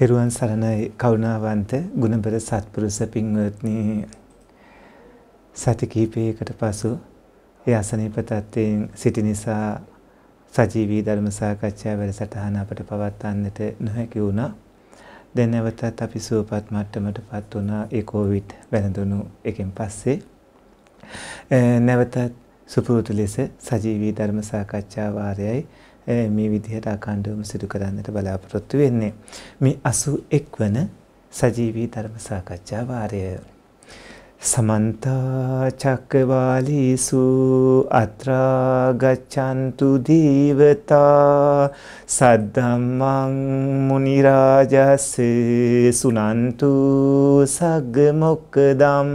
තෙරුවන් සරණයි කරුණාවන්ත ගුණබර සත්පුරුෂ පින්වත්නි සති කිහිපයකට පසු ඒ අසනීප තත්ත්වයෙන් සිටි නිසා සජීවී ධර්ම සාකච්ඡා වැඩසටහන අපට පවත්වන්නට නොහැකි වුණා. දැන් නැවතත් අපි සුවපත් මට්ටමටපත් වුණා ඒ කොවිඩ් වැළඳුණු එකෙන් පස්සේ. නැවතත් සුපුරුදු ලෙස සජීවී ධර්ම සාකච්ඡා වාරයයි මේ විදිහට අකණ්ඩවම සිදු කරන්නට බලාපොරොත්තු වෙන්නේ. මේ 81 වන සජීවී ධර්ම සාකච්ඡා වාරය. සමන්ත චක්කවාලීසු අත්‍රා ගච්ඡන්තු දීවතා සද්දම්මං මුනි රාජස් සුනන්තු සග්ග මොක්කදම්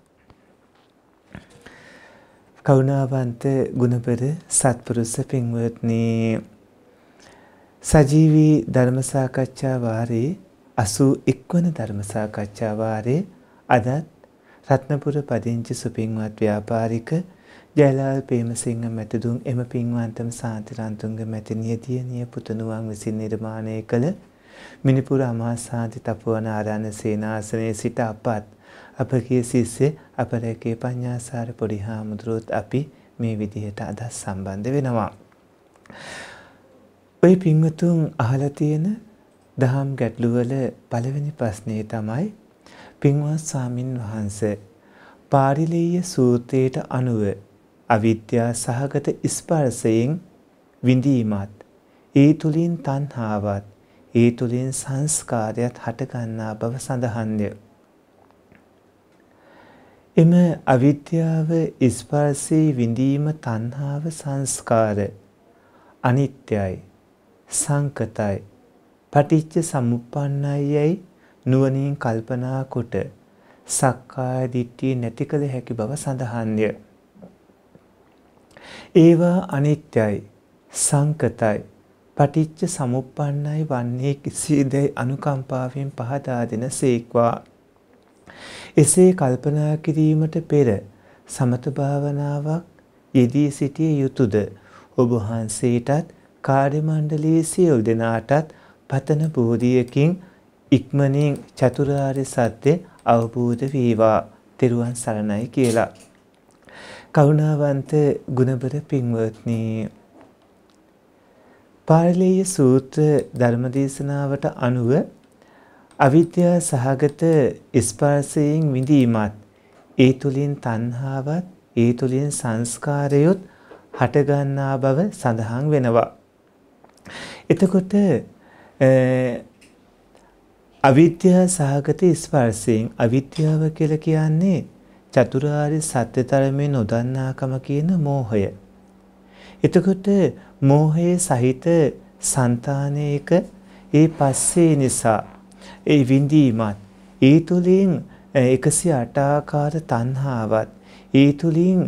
කරුණාවන්ත ගුණපර සත්පුරුෂ පින්වත්නි සජීවී ධර්ම සාකච්ඡා වාරේ 81 වන ධර්ම සාකච්ඡා වාරේ අදත් රත්නපුර පදිංචි සුපින්වත් ව්‍යාපාරික ජයලාල් ප්‍රේමසිංහ මැතිතුන් එම පින්වන්තම සාන්තිරන්තුංග මැතිණිය දියණිය පුතණුවන් විසින් නිර්මාණය කළ මිනිපුර අමාසාන්ති තපවන ආරණ්‍ය සේනාසනයේ සිට අපත් අපගේ සිස්සේ අපරගේ පඤ්ඥාසාර පොඩි හාමුදුරුවොත් අපි මේ විදිහට අදස් සම්බන්ධ වෙනවා. ඔය පිංවතුන් අහල තියෙන දහම් ගැටලුවල පළවෙනි ප්‍රශ්නය තමයි පින්වත් ස්වාමින් වහන්ස පාරිලේය සූත්‍රයට අනුව අවිද්‍යා සහගත ඉස්පර්සයෙන් විඳීමත් ඒ තුළින් තන්හාවත් ඒ තුළින් සංස්කාරයත් හටගන්නා බව සඳහන්ය. එම අවිද්‍යාව ස්පර්ශයේ විඳීම තණ්හාව සංස්කාර අනිත්‍යයි සංකතයි පටිච්ච සමුප්පන්නයයි නුවණින් කල්පනා කොට සක්කාය දිට්ඨිය නැති කළ හැකි බව සඳහන්ය. ඒවා අනිත්‍යයි සංකතයි පටිච්ච සමුප්පන්නයි වන්නේ කිසිදේ අනුකම්පාවෙන් පහදා දෙන සේක්වා එසේ කල්පනා කිරීමට පෙර සමත භාවනාවක් යෙදී සිටිය යුතුයද ඔබ වහන්සේටත් කාර්ය මණ්ඩලයේ සියලු දෙනාටත් පතන බෝධියකින් ඉක්මනින් චතුරාර්ය සත්‍ය අවබෝධ වේවා තෙරුවන් සරණයි කියලා. කරුණාවන්ත ගුණබර පින්වත්නි පාරලීය සූත්‍ර ධර්මදේශනාවට අනුව අවිද්‍යා සහගත ස්පර්ශයෙන් විඳීමත් ඒ තුළින් තණ්හාවත් ඒ තුළින් සංස්කාරයොත් හටගන්නා බව සඳහන් වෙනවා. එතකොට අවිද්‍යා සහගත ස්පර්ශයෙන් අවිද්‍යාව කියලා කියන්නේ චතුරාර්ය සත්‍ය ධර්මයේ නොදන්නාකම කියන මෝහය. එතකොට මෝහයේ සහිත సంతානයක ඒ පස්සේ නිසා ඒ විඳීමත්. ඒ තුළින් එකසි අටාකාර තන්හාවත්. ඒ තුළින්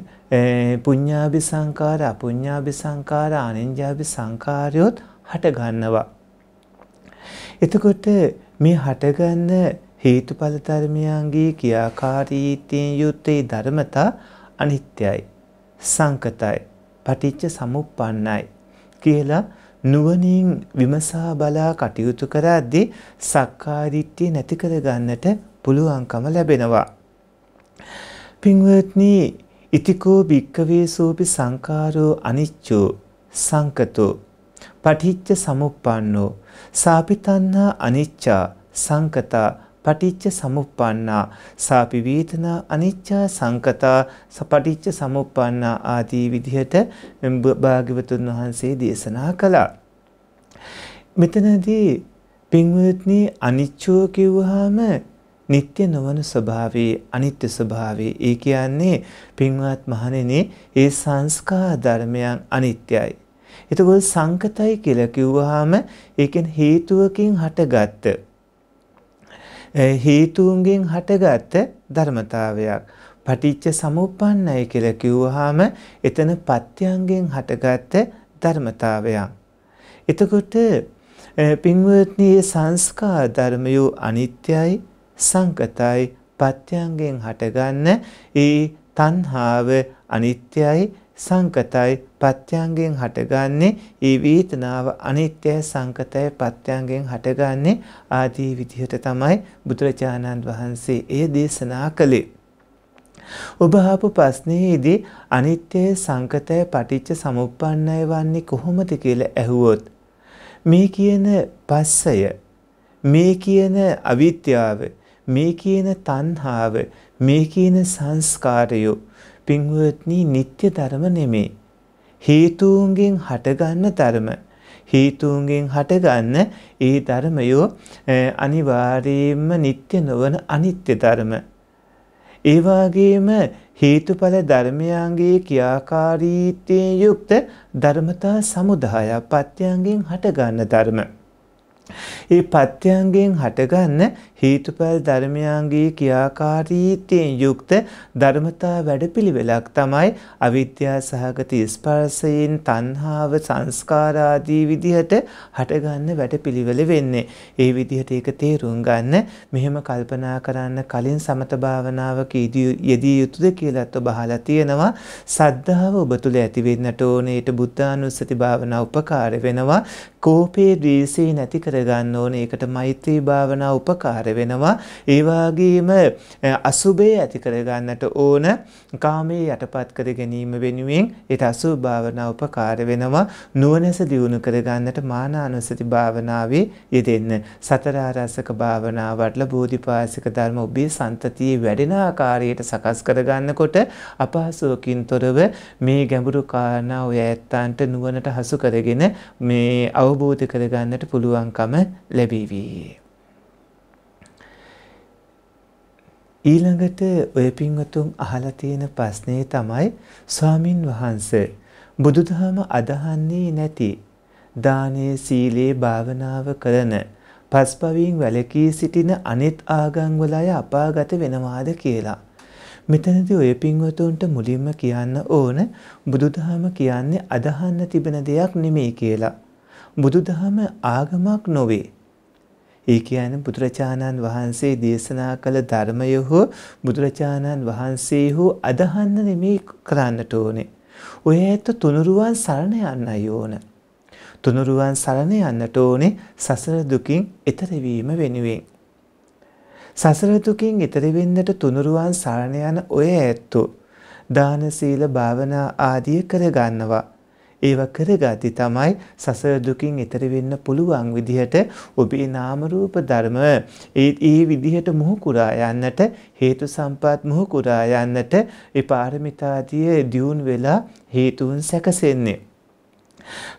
පුඤ්ඥාභි සංකාර අපුඤ්ඥාභි සංකාර අනෙන්ජාභි සංකාරයොත් හටගන්නවා. එතකොට මේ හටගන්න හේතුඵල ධර්මයන්ගේ ක්‍රියාකාරීත්වයෙන් යුත්තේ ධර්මතා අනිත්‍යයි සංකතයි පටිච්ච සමුප්පන්නයි කියලා නුවණින් විමසා බලා කටයුතු කරද්දී සක්කාදිට්ඨිය නැති කරගන්නට පුළුවන්කම ලැබෙනවා. පින්වත්නි, ඉතිකෝ භික්කවේ සෝපි සංකාරෝ අනිච්චෝ සංකතෝ පටිච්ච සමුප්පන්නෝ සාපිතන්නා අනිච්චා සංකතා පටිච්ච සමුප්පන්නා සාපි වේතනා අනිච්චා සංකතා සපටිච්ච සමුප්පන්නා ආදී විදිහට භාග්‍යවතුන් වහන්සේ දේශනා කළා. මෙතනදී පින්වත්නි අනිච්චෝ කිව්වහම නිත්‍ය නොවන ස්වභාවයේ අනිත්‍ය ස්වභාවයේ ඒ කියන්නේ පින්වත් මහණෙනි ඒ සංස්කාර ධර්මයන් අනිත්‍යයි. එතකොට සංකතයි කියලා කිව්වහම ඒකෙන් හේතුවකින් හටගත්තු හේතුන්ගෙන් හටගත්ත ධර්මතාවයක්. පටිච්ච සමුප්පන්නයි කියලා කිව්වහම එතන පත්‍යයන්ගෙන් හටගත්ත ධර්මතාවයක්. එතකොට පින්වත්නි සංස්කාර ධර්මයෝ අනිත්‍යයි සංකතයි පත්‍යයන්ගෙන් හටගන්න ඒ තණ්හාව අනිත්‍යයි සංකතයි පත්‍යංගයෙන් හටගන්නේ ඒ වේතනාව අනිත්‍යයි සංකතයි පත්‍යංගයෙන් හටගන්නේ ආදී විදිහට තමයි බුදුරජාණන් වහන්සේ එය දේශනා කළේ. ඔබ ආපු ප්‍රශ්නයේදී අනිත්‍යය සංකතය පටිච්ච සමුප්පන්නය වන්නේ කොහොමද කියලා ඇහුවොත් මේ කියන පස්සය මේ කියන අවිද්‍යාව මේ කියන තණ්හාව මේ කියන සංස්කාරය පින්වත්නි නিত্য ධර්ම නෙමෙයි හේතුූන්ගෙන් හටගන්න ධර්ම. හේතුූන්ගෙන් හටගන්න ඒ ධර්මයෝ අනිවාරයෙන්ම නිත්‍ය නොවන අනිත්‍ය ධර්ම. ඒවාගේම හේතුඵල ධර්මයන්ගේ කියාකාරීත්වයෙන් යුක්ත ධර්මතා සමුදායක් පත්‍යයන්ගෙන් හටගන්න ධර්ම. ඒ පත්‍යයන්ගෙන් හටගන්න හීතුපැල් ධර්මයන්ගේ ක්‍රියාකාරීත්වයෙන් යුක්ත ධර්මතා වැඩපිළිවෙලක් තමයි අවිද්‍යා සහගත ස්පර්ශයෙන් තණ්හාව සංස්කාරාදී විදිහට හටගන්න වැඩපිළිවෙල වෙන්නේ. ඒ විදිහට ඒක තේරුම් ගන්න මෙහෙම කල්පනා කරන්න කලින් සමත භාවනාවක යෙදී යුතුද කියලාත් ඔබ අහලා තියෙනවා. සද්ධාව ඔබ තුල ඇති වෙන්නට ඕනේ. ඊට බුද්ධානුස්සති භාවනාව උපකාර වෙනවා. කෝපේ ද්වේෂේ නැති කරගන්න ඕනේ. ඒකට මෛත්‍රී භාවනාව උපකාර වෙනවා. ඒ වගේම අසුබේ ඇති කරගන්නට ඕන කාමයේ යටපත් කර ගැනීම වෙනුවෙන් ඒට අසුබ භාවනා උපකාර වෙනවා. නුවණැස දියුණු කරගන්නට මානානුසති භාවනාවේ යෙදෙන්න. සතර ආරසක භාවනාවට බෝධිපාසික ධර්ම ඔබේ සන්තතියේ වැඩෙන ආකාරයට සකස් කරගන්නකොට අපහසුවකින් තොරව මේ ගැඹුරු කාරණා ඔය ඇත්තන්ට නුවණට හසු කරගෙන මේ අවබෝධ කරගන්නට පුළුවන්කම ලැබීවී. ඊළඟට ඔය පින්වතුන් අහලා තියෙන ප්‍රශ්නේ තමයි ස්වාමින් වහන්සේ බුදුදහම අදහන්නේ නැති දානයේ සීලේ භාවනාව කරන පස්පවින් වැලකී සිටින අනිත් ආගම්වල අය අපාගත වෙනවාද කියලා. මෙතනදී ඔය පින්වතුන්ට මුලින්ම කියන්න ඕන බුදුදහම කියන්නේ අදහන්න තිබෙන දෙයක් නෙමෙයි කියලා. බුදුදහම ආගමක් නොවේ. ඒ කියන බුදුරජාණන් වහන්සේ දේශනා කළ ධර්මය හෝ බුදුරජාණන් වහන්සේ හෝ අදහන්න නෙමේ කරන්නට ඕනේ. ඔය ඇත්ත තුනුරුවන් සරණ යන්නයි ඕන. තුනුරුවන් සරණ යන්නට ඕනේ සසර දුකින් එතර වීම වෙනුවෙන්. සසර දුකින් ඈතර වෙන්නට තුනුරුවන් සරණ යන ඔය ඇත්තෝ දාන සීල භාවනා ආදී කර ගන්නවා ඒව කරගති තමයි සසර දුකින් එතර වෙන්න පුළුවන් විදිහට ඔබේ නාම රූප ධර්ම ඒ විදිහට මොහු කුරා යන්නට හේතු සම්පත් මොහු කුරා යන්නට ඒ පාරමිතාදී දියුණු වෙලා හේතුන් සැකසෙන්නේ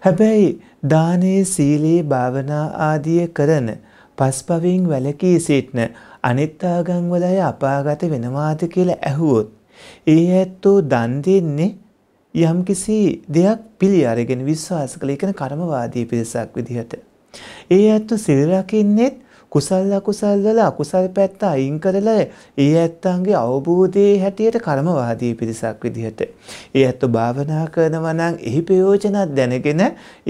හැබැයි දානයේ සීලයේ භාවනා ආදිය කරන පස්පවෙන් වැලකී සිටන අනිත්තාගම් වල අපාගත වෙනවාද කියලා ඇහුවොත් ඒ ඇත්තෝ දන් දෙන්නේ යම් කිසි දෙයක් පිළි අරගෙන විශ්වාස කළ එකන කර්මවාදී පිරිසක් විදිහට. ඒ ඇත්තු සිල්රකින්නෙත් කුසල් අකුසල් වල අකුසල් පැත්ත අයින් කරලා ඒ ඇත්තන්ගේ අවබෝධයේ හැටියට කර්මවාදී පිරිසක් විදිහට. ඒ ඇත්තෝ භාවනා කරනවා නම් එහි ප්‍රයෝජනත් දැනගෙන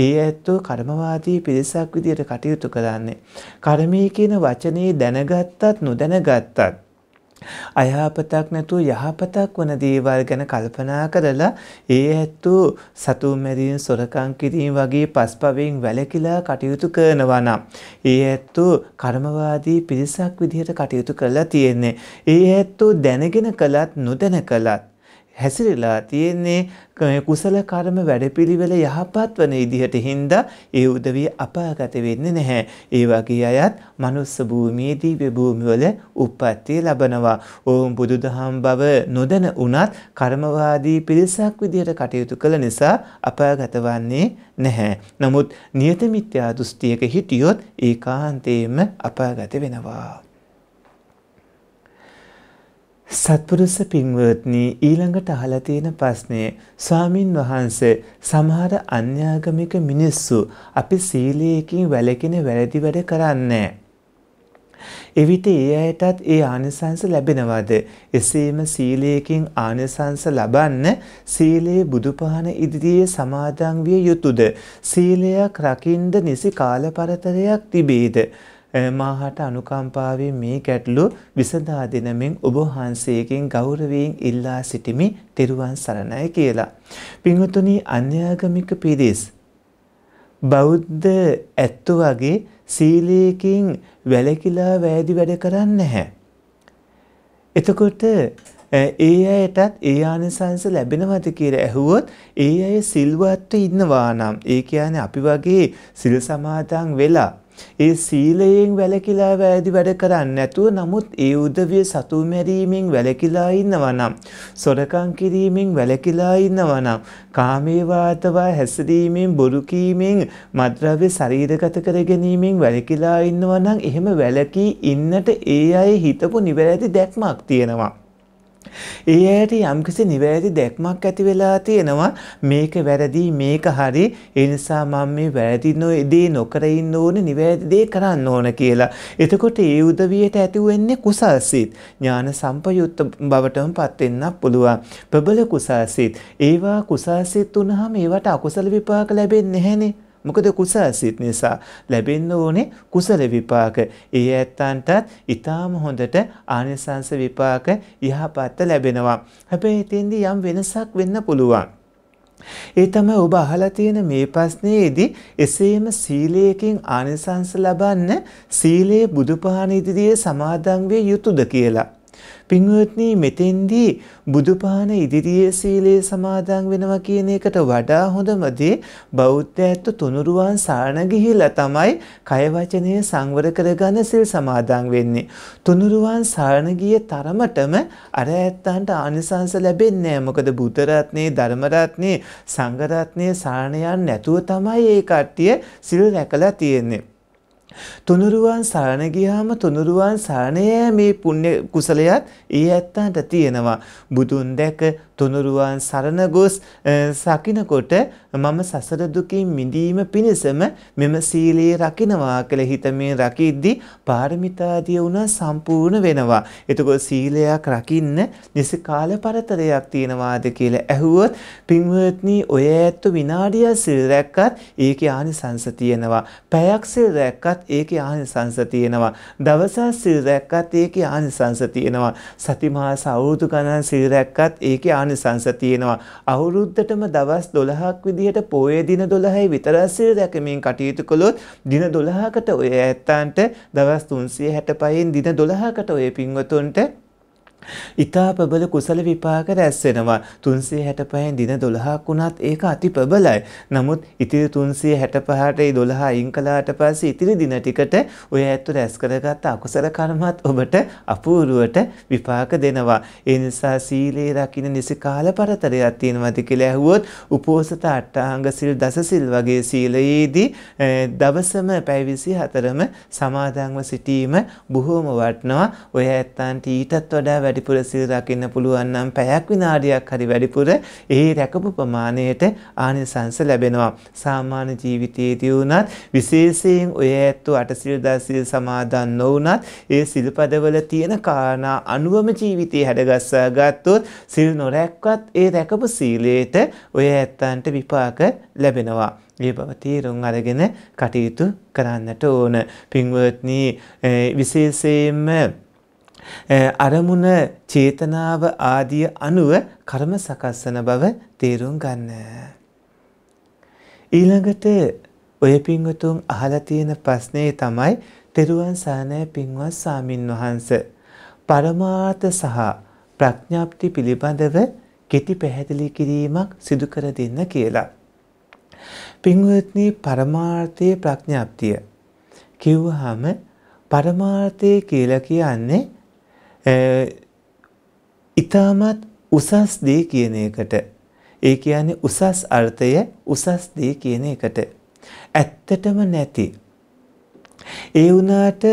ඒ ඇත්තෝ කර්මවාදී පිරිසක් විදිහට කටයුතු කරන්නේ. කර්මී කියන වචනේ දැනගත්තත් නොදැනගත්තත් අයහපතක් නැතුව යහපතක් වන දේවල් ගැන කල්පනා කරලා ඒ ඇත්තු සතුමැරීන් සොරකං කිරීම වගේ පස්පවෙන් වැලකිලා කටයුතු කරනවා නම්. ඒ ඇත්තු කර්මවාදී පිරිසක් විදිහට කටයුතු කරලා තියෙන්නේ. ඒ ඇත්තු දැනගෙන කළත් නොදැන කළත් හැසිරලා තියෙන්නේ කුසල කර්ම වැඩපිළිවෙල යහපත් වන විදිහට හින්දා ඒ උදවිය අපාගත වෙන්නේ නැහැ. ඒ වගේ අයත් manuss භූමියේ දිව්‍ය භූමිවල උප්පත්ති ලබනවා. ඕම් බුදුදහම් බව නොදැන උනත් කර්මවාදී පිරිසක් විදිහට කටයුතු කළ නිසා අපාගත වන්නේ නැහැ. නමුත් නියත මිත්‍යා දෘෂ්ටියක හිටියොත් ඒකාන්තයෙන්ම අපාගත වෙනවා. සත්පුරුෂ පින්වත්නි ඊළඟට අහලා තියෙන ප්‍රශ්නේ ස්වාමින් වහන්සේ සමහර අන්‍යාගමික මිනිස්සු අපි සීලයෙන් වැළකෙන වැරදි වැඩ කරන්නේ එවිට ඒ අයටත් ඒ ආනිසංස ලැබෙනවද එසේම සීලයෙන් ආනිසංස ලබන්න සීලයේ බුදුපහන ඉදිරියේ සමාදන් විය යුතුයද සීලයක් රකින්ද නිසි කාලපරතරයක් තිබේද මාහට අනුකම්පාවෙන් මේ ගැටලු විසඳා දෙනමින් ඔබ වහන්සේගෙන් ගෞරවයෙන් ඉල්ලා සිටිමි තෙරුවන් සරණයි කියලා. පින්වතුනි අන්‍යාගමික පිරිස් බෞද්ධ ඇත්තු වගේ සීලයකින් වැලකිලා වැෑදි වැඩ කරන්න නැහැ. එතකොට ඒ අයටත් ඒ ආනිසංස ලැබෙනවද කියලා ඇහුවොත් ඒ අය සිල්වත්ව ඉන්නවා නම් ඒ කියන්නේ අපි වගේ සිල් සමාදන් වෙලා ඒ සීලයෙන් වැලකිලා වැදි වැඩ කරන්නේ නැතුව නමුත් ඒ උදවිය සතු මැරීමෙන් වැලකිලා ඉන්නවා නම් සොරකම් කිරීමෙන් වැලකිලා ඉන්නවා නම් කාමේ වාතවා හැසිරීමෙන් බොරු කීමෙන් මද්රව්‍ය ශරීරගත කර ගැනීමෙන් වැලකිලා ඉන්නවා නම් එහෙම වැලකී ඉන්නට ඒ අය හිතපු නිවැරදි දැක්මක් තියෙනවා ඒ ඇයට යම්කිසි නිවැරදි දැක්මක් ඇති වෙලා තියෙනවා මේක වැරදි මේක හරි ඒ නිසා මම මේ වැරදි දේ නොකර ඉන්න ඕනේ නිවැරදි දේ කරන්න ඕන කියලා. එතකොට ඒ උදවියට ඇති වෙන්නේ කුසල් සිත්. ඥාන සම්පයුක්ත බවටමපත් වෙන්නත් පුළුවන්. ප්‍රබල කුසල් සිත්. ඒවා කුසල් සිත් වුණාම ඒවට අකුසල විපාක ලැබෙන්නේ නැහනේ. මොකද කුසසිත නිසා ලැබෙන්න ඕනේ කුසල විපාක. ඒ ඇත්තන්ටත් ඊටාම හොඳට ආනිසංස විපාක යහපත් ලැබෙනවා. හැබැයි එතෙන්දී යම් වෙනසක් වෙන්න පුළුවන්. ඒ තමයි ඔබ අහලා තියෙන මේ ප්‍රශ්නයේදී එසේම සීලයකින් ආනිසංස ලබන්න සීලය බුදුපහාන ඉදිරියේ සමාදන් විය යුතුයද කියලා. පින්වත්නි මෙතෙන්දී බුදුපහන ඉදිරියේ සීලය සමාදන් වෙනවා කියන එකට වඩා හොඳම දේ බෞද්ධයත්ව තුනුරුවන් සාරණ ගිහිලා තමයි කය වචනය සංවර කරගන්න සිල් සමාදන් වෙන්නේ. තුනුරුවන් සාරණ ගිය තරමටම අර ඇත්තන්ට ආනිසංස ලැබෙන්නේ නැහැ. මොකද බුද්ධ රත්නේ, ධර්ම රත්නේ, සංඝ රත්නේ සාරණ යන්නේ නැතුව තමයි ඒ කට්ටිය සිල් රැකලා තියෙන්නේ. තුනුරුවන් සරණ ගියාම තුනුරුවන් සරණය මේ පුණ්‍ය කුසලයත් ඒ ඇත්තන්ට තියෙනවා. බුදුන් දැක තුනුරුවන් සරණ ගොස් සකිනකොට මම සසර දුකින් මිදීම පිණිසම මෙම සීලයේ රකින්නවා කියලා හිතමින් රකිද්දී පාරමිතාදිය උනා සම්පූර්ණ වෙනවා. එතකොට සීලයක් රකින්න නිසි කාල පරතරයක් තියනවාද කියලා ඇහුවොත් පින්වත්නි ඔය ඇත්ත විනාඩිය සිල් රැක්කත් ඒකේ ආනිසංස තියෙනවා. පැයක් සිල් රැක්කත් ඒකේ ආනිසංස තියෙනවා. දවසක් සිල් රැක්කත් ඒකේ ආනිසංස තියෙනවා. සති මාස අවුරුදු ගණන් සිල් රැක්කත් ඒකේ ආනිසංස තියෙනවා. අවුරුද්දටම දවස් 12ක් විදිහට පොයේ දින 12යි විතර සිල් රැකමින් කටයුතු කළොත් දින 12කට ඔය ඇත්තන්ට දවස් 365න් දින 12කට ඔය පින්වතුන්ට ඉතා ප්‍රබල කුසල විපාක රැස්වෙනවා. 365න් දින 12ක් වුණත් ඒක අති ප්‍රබලයි. නමුත් ඉතිරි 365ට 12 අයින් කළාට පස්සේ ඉතිරි දින ටිකට ඔය ඇත්ත රැස් කරගත් අකුසල කර්මත් ඔබට අපූර්වට විපාක දෙනවා. ඒ නිසා සීලේ රකින්න නිසි කාල පරතරයක් තියෙනවාද කියලා ඇහුවොත් උපෝසත අට්ඨාංග සිල් දස සිල් වගේ සීලයේදී දවසම පැය 24ම සමාදන්ව සිටීම බොහෝම වටිනවා. ඔය ඇත්තන්ට ඊටත් වඩා වැඩිපුර සිල් රකින්න පුළුවන් නම් පැයක් විනාඩියක් හරි වැඩිපුර ඒ රැකපු ප්‍රමාණයට ආනිසංස ලැබෙනවා. සාමාන්‍ය ජීවිතයේදී වුණත් විශේෂයෙන් ඔය ඇත්තු අටසිල් දසසිල් සමාදන් නොවුණත් ඒ සිල්පදවල තියෙන කාරණා අනුවම ජීවිතේ හැඩගස්සා ගත්තොත් සිල් නොරැක්වත් ඒ රැකපු සීලයට ඔය ඇත්තන්ට විපාක ලැබෙනවා. ඒ බව තීරුම් අරගෙන කටයුතු කරන්නට ඕන. පින්වත්නි විශේෂයෙන්ම අරමුණ චේතනාව ආදිය අනුව කර්ම සකස්සන බව තේරුම් ගන්න. ඊළඟට ඔය පින්වතුන් අහලා තියෙන ප්‍රශ්නේ තමයි තෙරුවන් සානය පින්වත් සාමින් වහන්ස. පරමාර්ථ සහ ප්‍රඥාප්ති පිළිබඳව කෙටි පැහැදිලි කිරීමක් සිදු කර දෙන්න කියලා. පින්වත්නි පරමාර්ථයේ ප්‍රඥාප්තිය කිව්වහම පරමාර්ථය කියලා කියන්නේ ඊටමත් උසස් දේ කියන එකට ඒ කියන්නේ උසස් අර්ථය උසස් දේ කියන එකට ඇත්තටම නැති ඒ වුණාට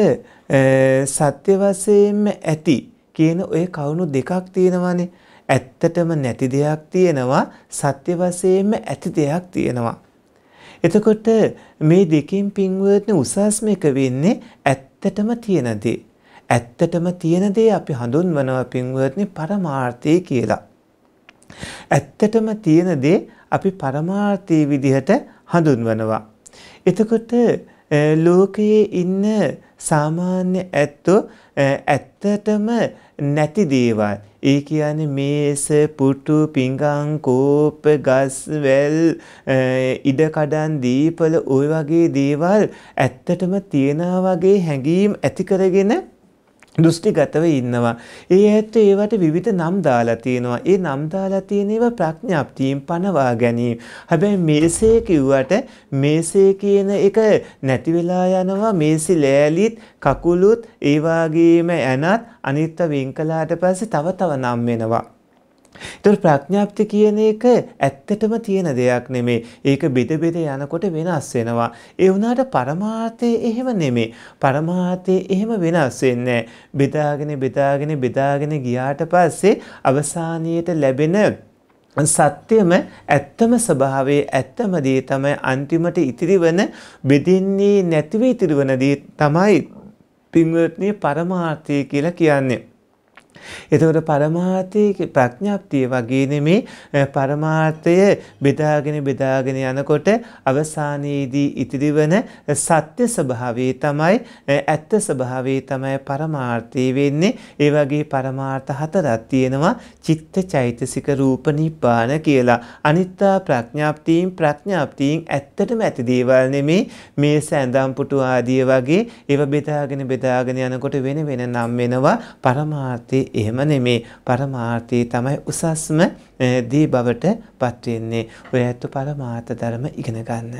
සත්‍ය වශයෙන්ම ඇති කියන ওই කවුණු දෙකක් තියෙනවානේ ඇත්තටම නැති දෙයක් තියෙනවා සත්‍ය වශයෙන්ම ඇති දෙයක් තියෙනවා එතකොට මේ දෙකෙන් පින්වර්තන උසස්ම එක වෙන්නේ ඇත්තටම තියෙන දේ ඇත්තටම තියෙන දේ අපි හඳුන්වනවා පින්වත්නි පරමාර්ථය කියලා. ඇත්තටම තියෙන දේ අපි පරමාර්ථයේ විදිහට හඳුන්වනවා. එතකොට ලෝකයේ ඉන්න සාමාන්‍ය ඇත්තෝ ඇත්තටම නැති දේවල්. ඒ කියන්නේ මේස, පුටු, පිඟන්, කෝප, ගස්, වැල්, ඉඩකඩම්, දීපල ওই වගේ දේවල් ඇත්තටම තියනා වගේ හැඟීම් ඇති කරගෙන දෘෂ්ටිගතව ඉන්නවා. ඒ ඇත්ත ඒවට විවිධ නම් දාලා තියෙනවා. ඒ නම් දාලා තියෙන ඒවා ප්‍රඥාප්තියෙන් පනවා ගැනීම. හැබැයි මේසේ කිව්වට මේසේ කියන එක නැති වෙලා යනවා. මේසි ලෑලිත් කකුලුත් ඒ වගේම ඇනත් අනිත්ව වෙන් කළාට පස්සේ තව තව නම් වෙනවා. ඒතර ප්‍රඥාප්ති කියන එක ඇත්තටම තියෙන දෙයක් නෙමේ. ඒක බෙද බෙද යනකොට වෙනස් වෙනවා. ඒ වුණාට පරමාර්ථය එහෙම නෙමේ. පරමාර්ථය එහෙම වෙනස් වෙන්නේ බෙදාගෙන බෙදාගෙන බෙදාගෙන ගියාට පස්සේ අවසානයේට ලැබෙන සත්‍යම ඇත්තම ස්වභාවයේ ඇත්තම දේ තමයි අන්තිමට ඉතිරි වන බෙදෙන්නේ නැතිව ඉතිරි වන දේ තමයි පින්වත්නි පරමාර්ථය කියලා කියන්නේ. එතකොට පරමාර්ථයේ ප්‍රඥාප්තිය වගේ නෙමේ පරමාර්ථය බෙදාගෙන බෙදාගෙන යනකොට අවසානයේදී ඉතිරිවන සත්‍ය ස්වභාවයේ තමයි ඇත්ත ස්වභාවයේ තමයි පරමාර්ථය වෙන්නේ. ඒ වගේ පරමාර්ථ හතරක් තියෙනවා චිත්ත චෛතසික රූප නිබ්බාන කියලා. අනිත්‍යා ප්‍රඥාප්තියින් ප්‍රඥාප්තියින් ඇත්තටම ඇති දේවල් නෙමේ මේ සැඳම් පුටු ආදිය වගේ ඒව බෙදාගෙන බෙදාගෙන යනකොට වෙන වෙන නම් වෙනවා පරමාර්ථයේ එහෙම නෙමේ පරමාර්ථය තමයි උසස්ම දී බවට පත් වෙන්නේ. ඔය ඇත්ත පරමාර්ථ ධර්ම ඉගෙන ගන්න.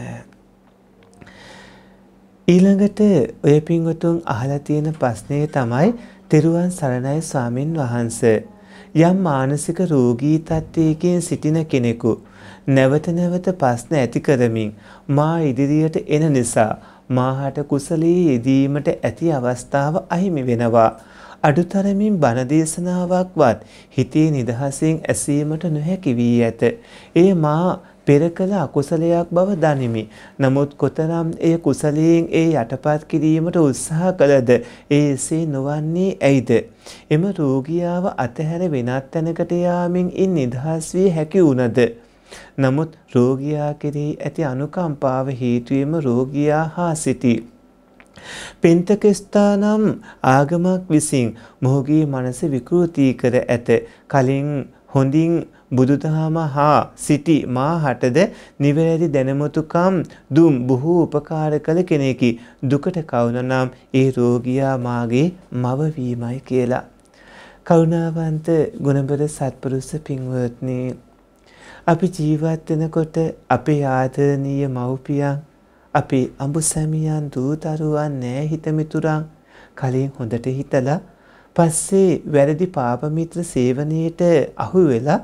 ඊළඟට ඔය පින්වතුන් අහලා තියෙන ප්‍රශ්නේ තමයි තෙරුවන් සරණයි ස්වාමින් වහන්සේ යම් මානසික රෝගී තත්ත්වයකින් සිටින කෙනෙකු නැවත නැවත ප්‍රශ්න ඇති කරමින් මා ඉදිරියට එන නිසා මාහට කුසලයේ යෙදීමට ඇති අවස්ථාව අහිමි වෙනවා අඩුතරමින් බණදේශනාවක්වත් හිතේ නිදහසින් ඇසීමට නොහැකි වී ඇත. එය මා පෙර කළ අකුසලයක් බව දනිමි. නමුත් කොතරම් එය කුසලයෙන් ඒ යටපත් කිරීමට උත්සාහ කළද ඒ එසේ නොවන්නේ ඇයිද? එම රෝගියාව අතහැර වෙනත් තැනකට යාමෙන් ඉන් නිදහස් වී හැකි වුණද? නමුත් රෝගියා කෙරෙහි ඇති අනුකම්පාව හේතුවෙම රෝගියා හා සිටී. පෙන්තකස්ථානම් ආගමක් විසින් මොහුගේ මනස විකෘති කර ඇත කලින් හොඳින් බුදුදහම හා සිටි මා හටද නිවැරදි දැනමුතුකම් දුම් බොහෝ උපකාර කළ කෙනෙකි දුකට කවුනනම් ඒ රෝගියා මාගේ මවවීමයි කියලා. කරුණාවන්ත ගුණබර සත්පුරුස පින්වත්නේ. අපි ජීවත් වෙනකොට අපේ ආදරණීය මව්පියන් අපි අඹු සැමියන් දූදරුවන් නෑ හිතමිතුරන් කලින් හොඳට හිතලා පස්සේ වැරදි පාපමිත්‍ර සේවනයට අහු වෙලා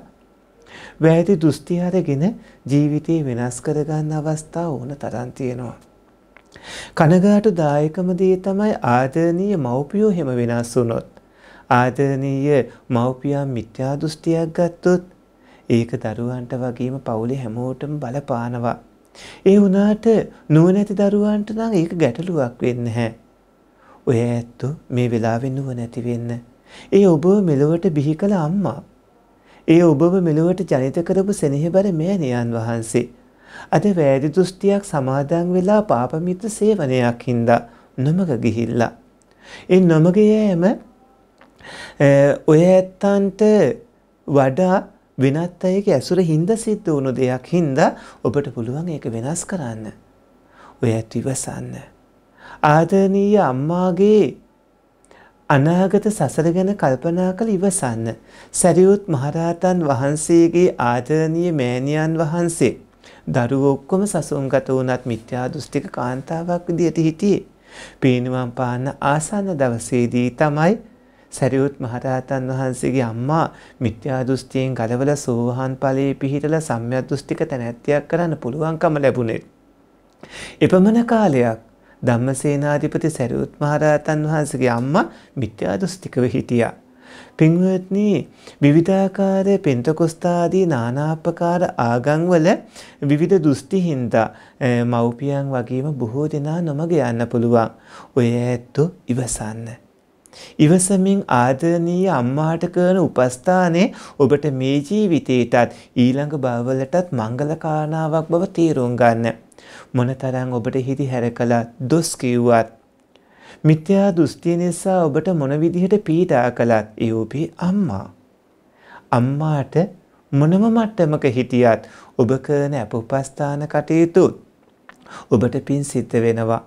වැරදි දෘෂ්ටි අරගෙන ජීවිතේ වෙනස් කරගන්න අවස්ථා ඕන තරම් තියෙනවා. කනගාටුදායකම දේ තමයි ආදරණීය මව්පියෝ හැම වෙනස් වුණොත්. ආදරණීය මව්පියා මිත්‍යා දෘෂ්ටියක් ගත්තොත් ඒක දරුවන්ට වගේම පවුලේ හැමෝටම බලපානවා. ඒ වුණාට නුවණැති දරුවන්ට නම් ඒක ගැටලුවක් වෙන්නේ නැහැ. ඔය ඇත්තෝ මේ වෙලාවෙ නුවණැති වෙන්න. ඒ ඔබව මෙලොවට බිහි කළ අම්මා. ඒ ඔබව මෙලොවට ජනිත කරපු සෙනෙහබර මෑණියන් වහන්සේ. අද වැරදි දෘෂ්ටියක් සමාදන් වෙලා පාපමිත්‍ර සේවනයක් හින්දා නොමග ගිහිල්ලා. ඒ නොමග යෑම ඔය ඇත්තන්ට වඩා වෙනත් අයගේ ඇසුර හින්ද සිද්ධ වුණු දෙයක් හින්දා ඔබට පුළුවන් ඒක වෙනස් කරන්න. ඔය ඇත් විවසන්න. ආදරණීය අම්මාගේ අනාගත සසර ගැන කල්පනා කළ ඉවසන්න. සැරියුත් මහරහතන් වහන්සේගේ ආදරණීය මෑණියන් වහන්සේ දරුවෝ ඔක්කොම සසුන්ගත වුණත් මිත්‍යා දෘෂ්ටික කාන්තාවක් විදියට හිටියේ. පේනුවම් පාන්න ආසන්න දවසේදී තමයි සැරියුත් මහරහතන් වහන්සේගේ අම්මා මිත්‍යා දෘෂ්ටියෙන් ගලවලා සෝවාන් ඵලයේ පිහිටලා සම්‍යක් දෘෂ්ටික තැනැත්තියක් කරන්න පුළුවන්කම ලැබුණේ. එපමණ කාලයක් ධම්මසේනාධිපති සැරියුත් මහරහතන් වහන්සේගේ අම්මා මිත්‍යා දෘෂ්ටිකව හිටියා. පින්වත්නි විවිධාකාර පෙන්තකොස්තාදී නානාපකාර ආගංවල විවිධ දෘෂ්ටි හින්දා මව්පියන් වගේම බොහෝ දෙනා නොමග යන්න පුළුවන්. ඔය ඇත්තු ඉවසන්න. ඉවසමින් ආදරණීය අම්මාට කරන උපස්ථානය ඔබට මේ ජීවිතේටත් ඊළඟ භවවලටත් මංගල කාරණාවක් බව තේරුම් ගන්න. මොනතරම් ඔබට හිදි හැර කළා දොස් කිව්වත් මිත්‍යා දෘෂ්ටිය නිසා ඔබට මොන විදිහට පීඩා කළත් ඒ ඔබේ අම්මා. අම්මාට මොනම මට්ටමක හිටියත් ඔබ කරන අප උපස්ථාන කටයුතු ඔබට පින් සිද්ධ වෙනවා.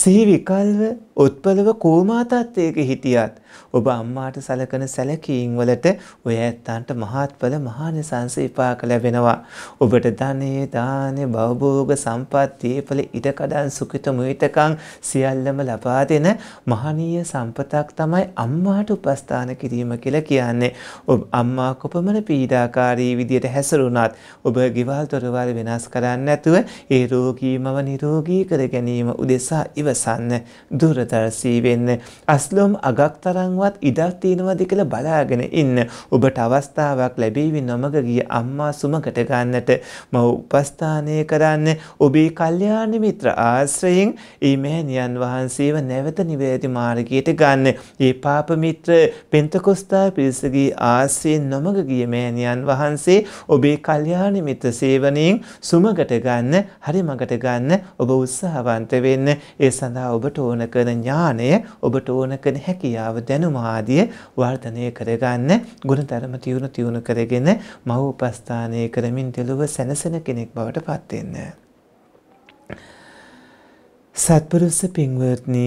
සිහි විකල්ව උත්පලව කෝමාතත්වයක හිටියත් ඔබ අම්මාට සලකන සැලකීම් වලට ඔය ඇත්තන්ට මහත්ඵල මහානිසංස විපාක ලැබෙනවා. ඔබට ධනෙ, දානෙ, භවභෝග, සම්පත්, දීපල, ඉඩකඩම්, සුඛිත මුිතකම් සියල්ලම ලබා දෙන මහනීය සම්පතක් තමයි අම්මාට උපස්ථාන කිරීම කියලා කියන්නේ. ඔබ අම්මා කොපමණ පීඩාකාරී විදියට හැසිරුණත් ඔබ ගෙවල් දොරවල් වෙනස් කරන්නේ නැතුව ඒ රෝගීමව නිරෝගී කර ගැනීම උදෙසා ඉවසන්න දුර සැරසී වෙන්න. අස්ලොම් අගක් තරම්වත් ඉඩක් තියෙනවද කියලා බලාගෙන ඉන්න. ඔබට අවස්ථාවක් ලැබීවි නොමග ගිය අම්මා සුමකට ගන්නට මව උපස්ථානය කරන්න ඔබේ කල්යාණ මිත්‍ර ආශ්‍රයෙන් ඒ මෑණියන් වහන්සේව නැවත නිවැරදි මාර්ගයට ගන්න. ඒ පාප මිත්‍ර පෙන්තකොස්තා පිරිසගේ ආශ්‍රයෙන් නොමග ගිය මෑණියන් වහන්සේ ඔබේ කල්යාණ මිත්‍ර සේවනයෙන් සුමකට ගන්න හරි මගට ගන්න ඔබ උත්සාහවන්ත වෙන්න ඒ සඳහා ඔබට ඕන කරන ඥානය ඔබට ඕන කරන හැකියාව දැනුම ආදිය වර්ධනය කරගන්න ගුණධර්ම තියුණු තියුණු කරගෙන මව උපස්ථානය කරමින් දෙලොව සැනසෙන කෙනෙක් බවට පත් වෙන්න. සත්පුරුෂ පින්වත්නි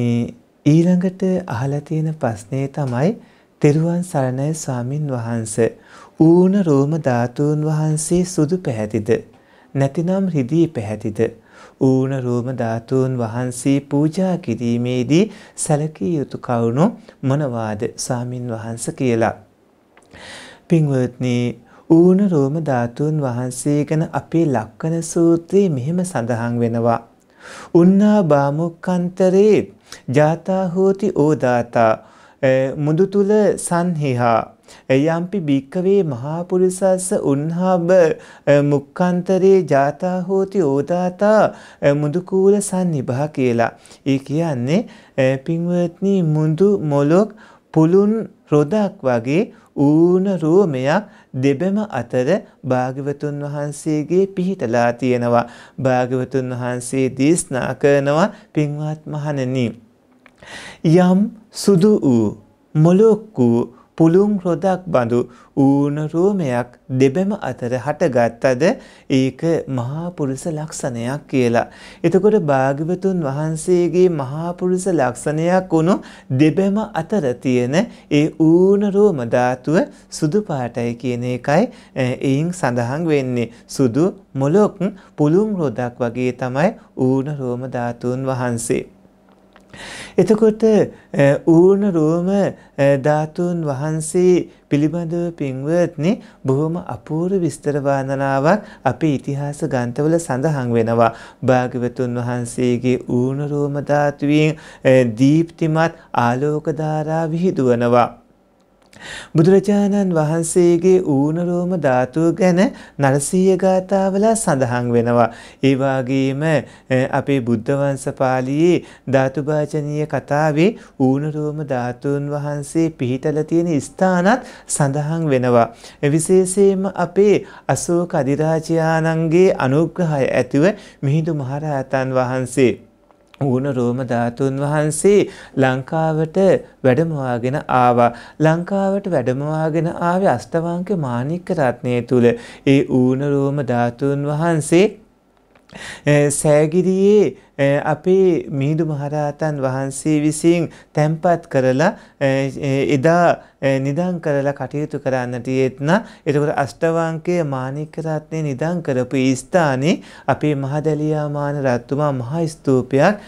ඊළඟට අහලා තියෙන ප්‍රශ්නේ තමයි තෙරුවන් සරණයි ස්වාමින් වහන්ස ඌන රෝම ධාතුන් වහන්සේ සුදු පැහැදිද නැතිනම් රිදී පැහැදිද ඌන රූම ධාතුන් වහන්සේ පූජා කිරීමේදී සැලකිය යුතු කවුණු මොනවාද ස්වාමින් වහන්ස කියලා. පින්වත්නි ඌන රෝම ධාතුන් වහන්සේ ගැන අපේ ලක්කන සූත්‍රයේ මෙහෙම සඳහන් වෙනවා. උන්නා බාමුක්කන්තරේ ජාතා හෝති ඕදාතා මුදු තුල සංහිහා යම්පි භික්කවේ මහාපුරිසස්ස උන්හබ මුක්කන්තරේ ජාතා හෝති ඕදාතා මුදුකූල සන්නිභා කියලා. ඒ කියන්නේ පින්වත්නි මුදු මොලොක් පුළුන් රොදක් වගේ ඌන රෝමයක් දෙබෙම අතර භාග්‍යවතුන් වහන්සේගේ පිහිටලා තියෙනවා. භාග්‍යවතුන් වහන්සේ දේශනා කරනවා පින්වත් මහණෙනි. යම් සුදු වූ මොලොක් වූ පුළුම් රොදක් බඳු ඌන රූමයක් දෙබෙම අතර හටගත්තද ඒක මහාපුරුෂ ලක්ෂණයක් කියලා. එතකොට භාග්‍යවතුන් වහන්සේගේ මහාපුරුෂ ලක්ෂණයක් වුණු දෙබෙම අතර තියෙන ඒ ඌන රූම ධාතුව සුදු පාටයි කියන එකයි එයින් සඳහන් වෙන්නේ. සුදු මොලොක් පුළුම් රොදක් වගේ තමයි ඌන රෝම ධාතුන් වහන්සේ. එතකොට ඌර්ණ රූම ධාතුන් වහන්සේ පිළිබඳව පින්වත්නි බොහොම අපූර්ව විස්තර වර්ණනාවක් අපේ ඉතිහාස ග්‍රන්ථවල සඳහන් වෙනවා. භාග්‍යවතුන් වහන්සේගේ ඌර්ණ රූම ධාතුවෙන් දීප්තිමත් ආලෝක ධාරා විහිදුවනවා. බුදුරජාණන් වහන්සේගේ ඌනරෝම ධාතුව ගැන නරසීය ගාථාවල සඳහන් වෙනවා. ඒ වගේම අපේ බුද්ධ වංශ පාළියේ ධාතුභාජනීය කතාවේ ඌනරෝම ධාතුන් වහන්සේ පිහිටලා තියෙන ස්ථානත් සඳහන් වෙනවා. විශේෂයෙන්ම අපේ අශෝක අධිරාජයාණන්ගේ අනුග්‍රහය ඇතිව මිහිඳු මහරහතන් වහන්සේ ඌන රෝම ධාතුන් වහන්සේ ලංකාවට වැඩමවාගෙන ආවා. ලංකාවට වැඩමවාගෙන ආවේ අෂ්ටවංක මාණික්ක රත්නය තුල. ඒ ඌන රෝම ධාතුන් වහන්සේ සෑගිරියේ අපේ මීඩු මහරහතන් වහන්සේ විසින් තැන්පත් කරලා එදා නිදන් කරලා කටයුතු කරන්නට යෙත්න එතකොට අෂ්ටවංකය මාණිකරත්නය නිදන් කරපු ස්ථානයේ අපේ මහදැලියාමාන රත්තුමා මහා ස්තූපයක්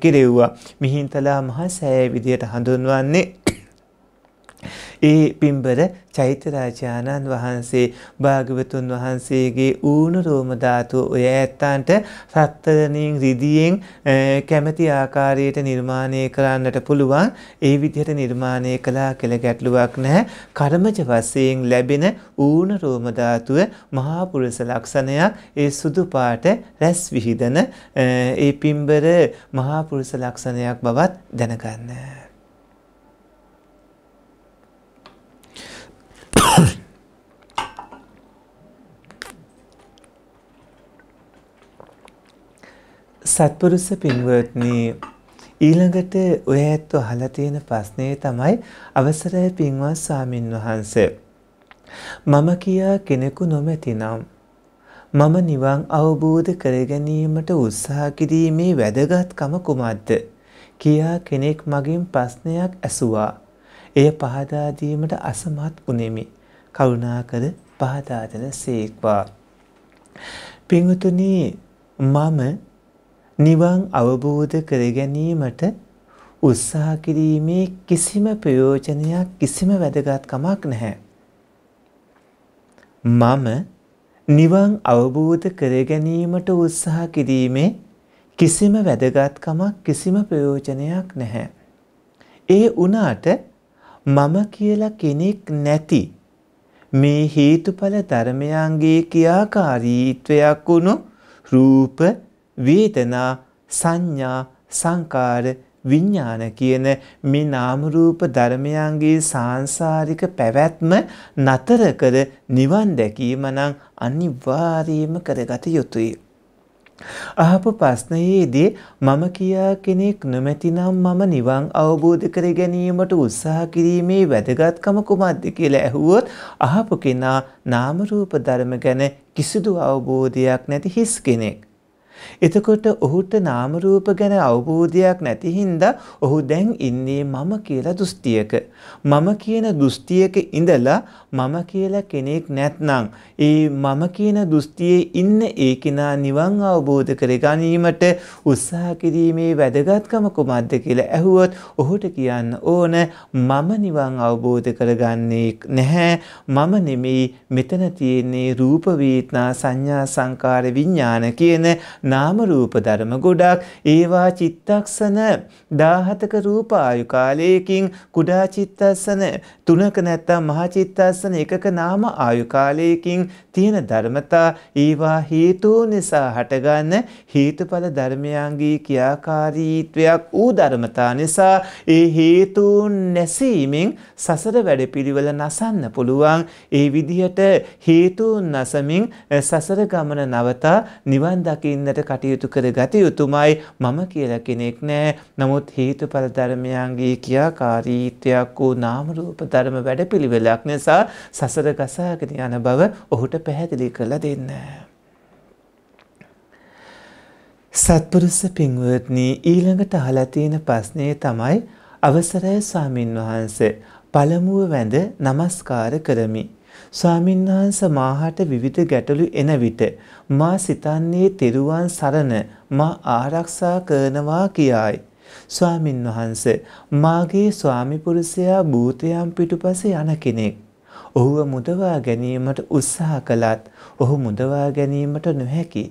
කෙරෙව්වා. මිහින්තලා මහා සෑය විදියට හඳුන්වන්නේ ඒ පිම්බර චෛත්‍යරාජාණන් වහන්සේ භාගවතුන් වහන්සේගේ ඌනු රෝමධාතුව ඔය ඇත්තන්ට සත්තරනින් රිදියෙන් කැමති ආකාරයට නිර්මාණය කරන්නට පුළුවන් ඒ විදිහට නිර්මාණය කලා කෙළ ගැටලුවක් නැහැ කර්මජ වසයෙන් ලැබෙන ඌන රෝමධාතුව මහාපුරුස ලක්ෂණයක් ඒ සුදු පාට රැස් විහිදන ඒ පිම්බර මහාපුරුස ලක්ෂණයක් බවත් දැනගන්න. සත්පුරුෂ පින්වත්නි ඊළඟට ඔය ඇත්ත අහලා තියෙන ප්‍රශ්නේ තමයි අවසරයි පින්වත් ස්වාමින් වහන්සේ මම කියා කෙනෙකු නොමැතිනම් මම නිවන් අවබෝධ කර ගැනීමට උත්සාහ කිරීමේ වැදගත්කම කුමක්ද කියා කෙනෙක් මගින් ප්‍රශ්නයක් ඇසුවා එය පහදා දීමට අසමත් වුනේමි කරුණාකර පහදා දෙන සීක්වා පින්වතුනි මම නිවන් අවබෝධ කර ගැනීමට උත්සාහ කිරීමේ කිසිම ප්‍රයෝජනයක් කිසිම වැදගත්කමක් නැහැ. මම නිවන් අවබෝධ කර ගැනීමට උත්සාහ කිරීමේ කිසිම වැදගත්කමක් කිසිම ප්‍රයෝජනයක් නැහැ. ඒ වුණාට මම කියලා කෙනෙක් නැති මේ හේතුඵල ධර්මයන්ගේ ක්‍රියාකාරීත්වයක් වුණු රූප වේදනා සංඥා සංකාර විඤ්ඥාන කියන මේ නාමරූප ධර්මයන්ගේ සංසාරික පැවැත්ම නතර කර නිවන් දැකීම නම් අනිවාරීම කරගත යුතුයි. අහපු ප්‍රශ්නයේදී මම කියා කෙනෙක් නොමැතිනම් මම නිවන් අවබෝධ කර ගැනීමට උත්සාහ කිරීමේ වැදගත්කම කුමක්ද කියලා ඇහුවොත් අහපු කෙනා නාමරූප ධර්ම ගැන කිසිදු අවබෝධයක් නැති හිස් කෙනෙක්. එතකොට ඔහුට නාම රූප ගැන අවබෝධයක් නැති හින්දා ඔහු දැන් ඉන්නේ මම කියලා දෘෂ්ටියක. මම කියන දෘෂ්ටියක ඉඳලා මම කියලා කෙනෙක් නැත්නම් ඒ මම කියන දෘෂ්ටියේ ඉන්න ඒ කෙනා නිවන් අවබෝධ කර ගැනීමට උත්සාහ කිරීමේ වැදගත්කම කුමක්ද කියලා ඇහුවොත් ඔහුට කියන්න ඕන මම නිවන් අවබෝධ කරගන්නේ නැහැ. මම නෙමෙයි මෙතන තියෙන්නේ රූප වේදනා සංඥා සංකාර විඥාන කියන නාම රූප ධර්ම ගොඩක් ඒවා චිත්තක්ෂණ 17ක රූප ආයු කාලයකින් කුඩා චිත්තක්ෂණ තුනක නැත්තම් මහ චිත්තක්ෂණ එකක නාම ආයු කාලයකින් තියෙන ධර්මතා ඒවා හේතු නිසා හටගන්න හේතුඵල ධර්මයන්ගේ ක්‍රියාකාරීත්වයක් වූ ධර්මතා නිසා ඒ හේතුන් නැසීමෙන් සසර වැඩපිළිවෙල නසන්න පුළුවන් ඒ විදිහට හේතුන් නැසමින් සසර ගමන නවතා නිවන් දකින්නට හැටියට කටයුතු කර ගත යුතුමයි මම කියල කෙනෙක් නෑ නමුත් හේතු පරධර්මයන්ගේ කියාකාරීත්වයක් වූ නාමරූප ධර්ම වැඩ පිළිවෙලක් නිසා සසර ගසාගෙන යන බව ඔහුට පැහැදිලි කරලා දෙන්න. සත්පුරුස පින්වත්නී ඊළඟට අහලතියන ප්‍රශ්නය තමයි අවසරය ස්වාමින් වහන්ස පළමුුව වැඳ නමස්කාර කරමි. ස්වාමින්වහන්ස මාහට විවිධ ගැටලු එන විට මා සිතන්නේ තෙරුවන් සරණ මා ආරක්ෂා කරනවා කියායි. ස්වාමින්වහන්ස මාගේ ස්වාමිපුරුෂයා භූතයම් පිටුපස යන කෙනෙක්. ඔහුව මුදවා ගැනීමට උත්සාහ කළත් ඔහු මුදවා ගැනීමට නොහැකි.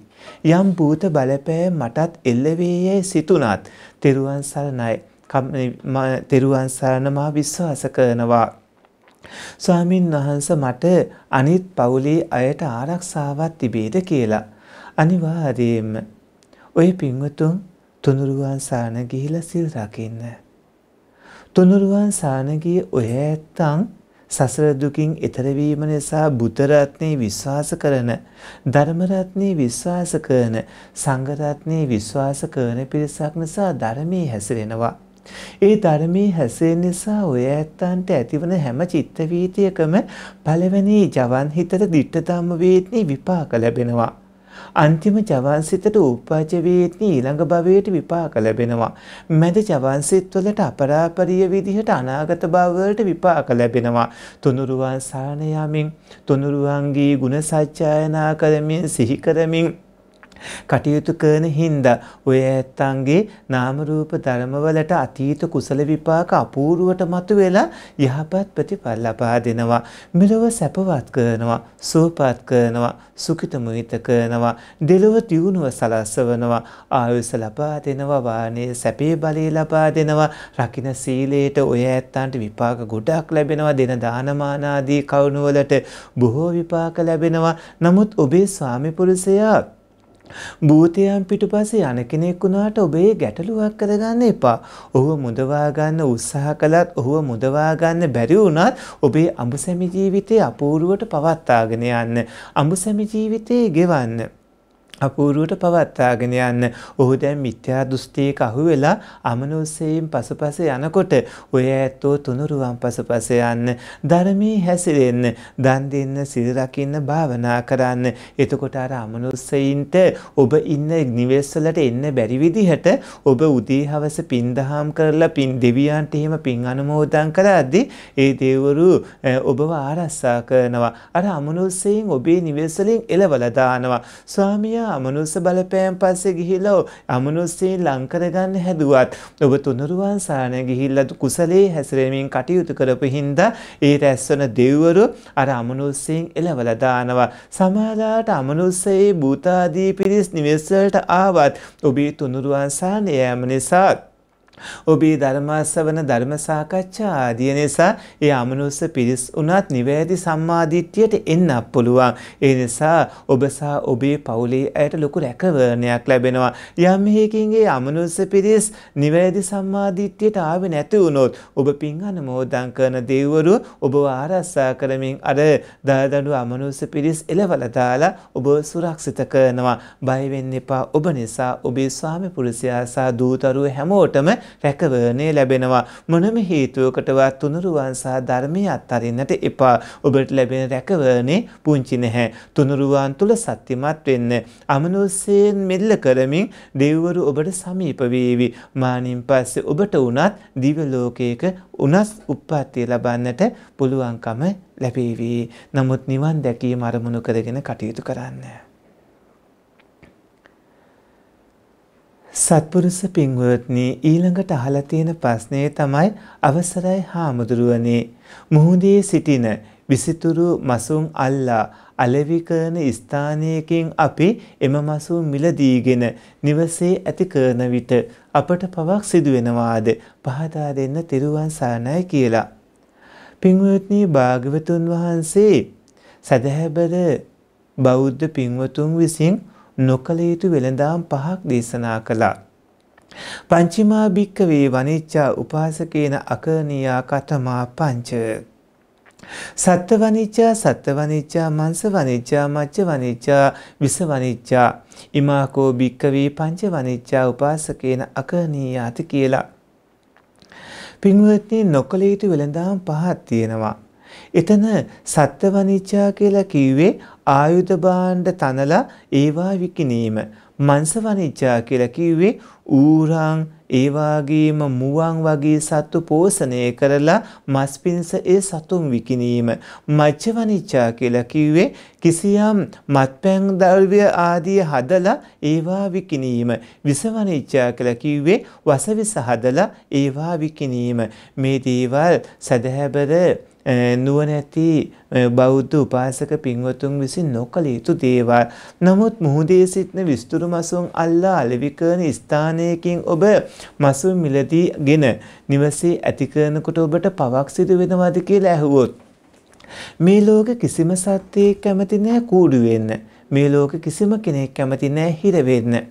යම් භූත බලපෑ මටත් එල්ලවේයැයි සිතුනත් තෙරුවන් සරණයි තෙරුවන් සරණ මා විශ්වාස කරනවා. ස්වාමින් වහන්ස මට අනිත් පවුලේ අයට ආරක්ෂාවක් තිබේද කියලා. අනිවාර්යයෙන්ම ඔය පින්වතුන් තුනුරුවන් සාන ගිහිලා සිල් රකින්න. තුනුරුවන් සාන ගිය ඔය ඇත්තන් සසර දුකින් ඈතර වීම නිසා බුත රත්නේ විශ්වාස කරන ධර්ම රත්නේ විශ්වාස කරන සංඝ රත්නේ විශ්වාස කරන පිරිසක් නිසා ධර්මයේ හැසිරෙනවා ඒ ධර්මයේ හැසෙන නිසා ඔය ඇත්තන්ට ඇතිවන හැම චිත්තවීතියකම පළවෙනි ජවන් හිතට දිට්ඨතම්ම වේත්නි විපාක ලැබෙනවා. අන්තිම ජවන් සිතට උපජ වේත්නි ඊළඟ භවයට විපාක ලැබෙනවා. මැද ජවන් සිත් වලට අපරාපරිය විදිහට අනාගත භවවලට විපාක ලැබෙනවා. තුනුරුවන් සාරණ යමින් තුනුරුවන්ගේ ගුණ සත්‍යයනා කරමින් සිහි කරමින් කටයුතු කරන හින්දා ඔය ඇත්තන්ගේ නාමරූප ධර්මවලට අතීත කුසල විපාක අපූරුවට මතු වෙලා යහපත් ප්‍රතිඵල ලබා දෙනවා. මෙලොව සැපවත් කරනවා, සුවපත් කරනවා, සුඛිතමුිත කරනවා, දෙලොව තියුණුව සලස්වනවා, ආයුෂ ලබා දෙනවා, වානේ සැපේ බලය ලබා දෙනවා, රකින්න සීලයට ඔය ඇත්තන්ට විපාක ගොඩක් ලැබෙනවා, දෙන දානමාන ආදී කවුණුවලට බොහෝ විපාක ලැබෙනවා. නමුත් ඔබේ ස්වාමි පුරුෂයා භූතයන් පිටුපසේ යන කෙනෙක් වුණාට ඔබේ ගැටලුවක් කරගන්න එපා. ඔහුව මුදවා ගන්න උත්සාහ කළත් ඔහුව මුදවා ගන්න බැරි වුණත් ඔබේ අඹසැමි ජීවිතයේ අපූර්වට පවත්වාගෙන යන්න. අඹසැමි ජීවිතේ ගෙවන්න. අපූරුවට පවත්තාගෙන යන්න ඔහු දැන් මිත්‍යා දෘෂ්ටියක අහු වෙලා අමනුස්සයෙන් පසුපස යනකොට ඔය ඇත්තෝ තුනුරුවන් පසුපස යන්න ධර්මී හැසිරෙන්න දන් දෙන්න සිල් රකින්න භාවනා කරන්න එතකොට අර අමනුස්සයින්ට ඔබ ඉන්න නිවෙස්වලට එන්න බැරි විදිහට ඔබ උදේ හවස පින්දහම් කරලා පින් දෙවියන්ට එහෙම පින් අනුමෝදන් කරද්දී ඒ දෙවරු ඔබව ආරස්සා කරනවා අර අමනුස්සයෙන් ඔබේ නිවෙස්වලින් එලවලා දානවා ස්වාමියා අමනුස්ස බලපෑම් පස්සේ ගිහිලෝ අමනුස්සේ ලංකරගන්න හැදුවත් ඔබ තුනරුවන් සානය ගිහිල්ලද කුසලේ හැසිරෙමින් කටයුතු කරපු හින්දා ඒ රැස්වන දෙව්වරු අර අමනුස්සයෙන් එලවලදානවා සමාලාට අමනුස්සයේ භූතාදී පිරිස් නිවෙස්සලට ආවත් ඔබේ තුනරුවන් සානය යෑම නිසාත් ඔබේ ධර්මාසවන ධර්ම සාකච්ඡා ආදිය නිසා ඒ අමනුස්ස පිරිස් උනත් නිවැරදි සම්මාදිට්ඨියට එන්නත් පුළුවන්. ඒ නිසා ඔබ සහ ඔබේ පවුලේ අයට ලොකු රැකවරණයක් ලැබෙනවා. යම් හේකින් ඒ අමනුස්ස පිරිස් නිවැරදි සම්මාදිට්ඨියට ආවේ නැති වුණොත් ඔබ පින් අනුමෝදන් කරන දෙවිවරු ඔබව ආරක්ෂා කරමින් අර දාදඬු අමනුස්ස පිරිස් එළවලා දාලා ඔබ සුරක්ෂිත කරනවා. බය වෙන්න එපා. ඔබ නිසා ඔබේ ස්වාමි පුරුෂයා සහ දූතරුව හැමෝටම රැකවරණය ලැබෙනවා. මොනම හේතුවකටවත් තුනුරුවන් සහ ධර්මය අත්හරින්නට එපා. ඔබට ලැබෙන රැකවරණේ පුංචි නැහැ. තුනුරුවන් තුල සත්‍යමත් වෙන්න. අමනුෂ්‍යයෙන් මෙල්ල කරමින් දෙවිවරු ඔබට සමීප වේවි. මානින් පස්සේ ඔබට උනත් දිව්‍ය ලෝකයක උනස් උප්පත්තිය ලබන්නට පුළුවන්කම ලැබේවි. නමුත් නිවන් දැකීම අරමුණු කරගෙන කටයුතු කරන්න. සත්පුරුෂ පින්වත්නි ඊළඟට අහලා තියෙන ප්‍රශ්නේ තමයි අවසරයි හාමුදුරුවනේ මුහුදේ සිටින විසිතුරු මසුන් අල්ලා අලෙවි කරන ස්ථානයකින් අපි එම මසුන් මිලදීගෙන නිවසේ ඇති කරන විට අපට පවක් සිදු වෙනවාද පහදා දෙන්න තිරුවන් සරණයි කියලා පින්වත්නි භාග්‍යවතුන් වහන්සේ සදහැබර බෞද්ධ පින්වතුන් විසින් නොකළ යුතු වෙළඳාම් පහක් දේශනා කළා. පංචිමා භික්කවේ වනිච්චා උපාසකේන අකනයා කතමා පංච. සත්ත වනිච්චා සත්ත වනිච්චා මංස වනිච්චා මච්ච වනිච්චා විස වනිච්චා ඉමාකෝ භික්කවී පංච වනිච්චා උපාසකේන අකනීයාති කියලා. පින්වත්නි නොකළ යුතු වෙළඳාම් පහක් තියෙනවා. එතන සත්ත වනිච්චා කියලා කිව්වේ ආයුධ භාණ්ඩ තනලා ඒවා විකිනීම මංසවනිච්චා කියලා කිව්වේ ඌරන් ඒ වගේම මුවන් වගේ සත්තු පෝෂණය කරලා මස් පිණිස ඒ සතුන් විකිනීම මච්චවනිච්චා කියලා කිව්වේ කිසියම් මත්පැන් ද්‍රව්‍ය ආදී හදලා ඒවා විකිනීම විසවනිච්චා කියලා කිව්වේ වසවිස හදලා ඒවා විකිනීම මේ දේවල් සදහැබර නුවණැති බෞද්ධ උපාසක පින්වතුන් විසින් නොකළ යුතු දේවල්. නමුත් මුහුදේ සිටින විස්තුරු මසුන් අල්ලා අලෙවි කරන ස්ථානයකින් ඔබ මසුන් මිලදීගෙන නිවසේ ඇති කරනකොට ඔබට පවක් සිදු වෙනවාද කියලා ඇහුවොත් මේ ලෝක කිසිම සත්‍යයක් කැමති නැහැ කූඩු වෙන්න. මේ ලෝක කිසිම කෙනෙක් කැමති නැහැ හිර වෙන්න.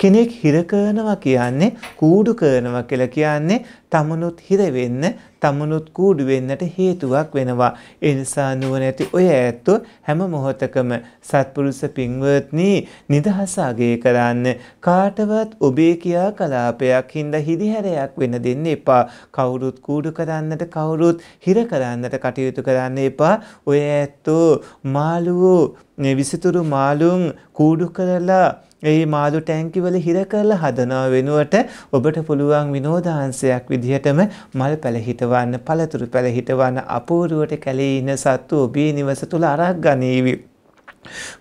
කෙනෙක් හිර කරනවා කියන්නේ කූඩු කරනවා කියලා කියන්නේ තමනුත් හිර වෙන්න තමනුත් කූඩු වෙන්නට හේතුවක් වෙනවා. ඒ නිසා නුවණැති ඔය ඇත්තෝ හැම මොහොතකම සත්පුරුෂ පින්වත්නි නිදහස අගය කරන්න කාටවත් ඔබේ කියා කලාපයක් හින්දා හිදිහැරයක් වෙන්න දෙන්න එපා. කවුරුත් කූඩු කරන්නට කවුරුත් හිර කරන්නට කටයුතු කරන්න එපා. ඔය ඇත්තෝ මාළුවෝ විසිතුරු මාළුන් කූඩු කරලා ඒ මාළු ටැංකිවල හිර කරලා හදනව වෙනුවට ඔබට පුළුවන් විනෝදාංශයක් විදිහටම මල් පැලහිටවන්න පළතුරු පැලහිටවන්න අපූරුවට කැලේ ඉන්න සත්තු ඔබේ නිවස තුල අරක් ගනීවි.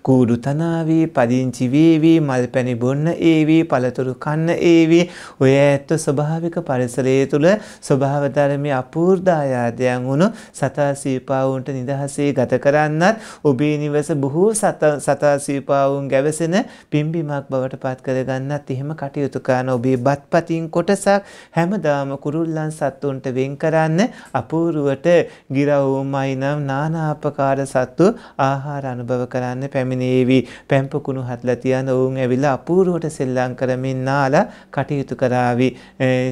කූඩු තනාවී පදිංචි වේවී මල් පැණි බොන්න ඒවී පළතුරු කන්න ඒවී ඔය ඇත්ත ස්වභාවික පරිසරයේ තුළ ස්වභාව ධර්මයේ අපූර්දායාදයන් වුණු සතා සීපාවුන්ට නිදහසේ ගත කරන්නත් ඔබේ නිවස බොහෝ සතා සීපාවුන් ගැවසෙන පිම්බිමක් බවට පත් කරගන්නත් එහෙම කටයුතු කරන ඔබේ බත්පතින් කොටසක් හැමදාම කුරුල්ලන් සත්තුන්ට වෙන් කරන්න අපූර්වට ගිරවුමයි නම් නානාපකාර සත්තු ආහාර අනුභව කරන්න කරන්න පැමිණේවි. පැම්පකුණු හත්ලා තියන ඔවුන් ඇවිල්ලා අපූර්වට සෙල්ලම් කරමින් නාලා කටයුතු කරાવી.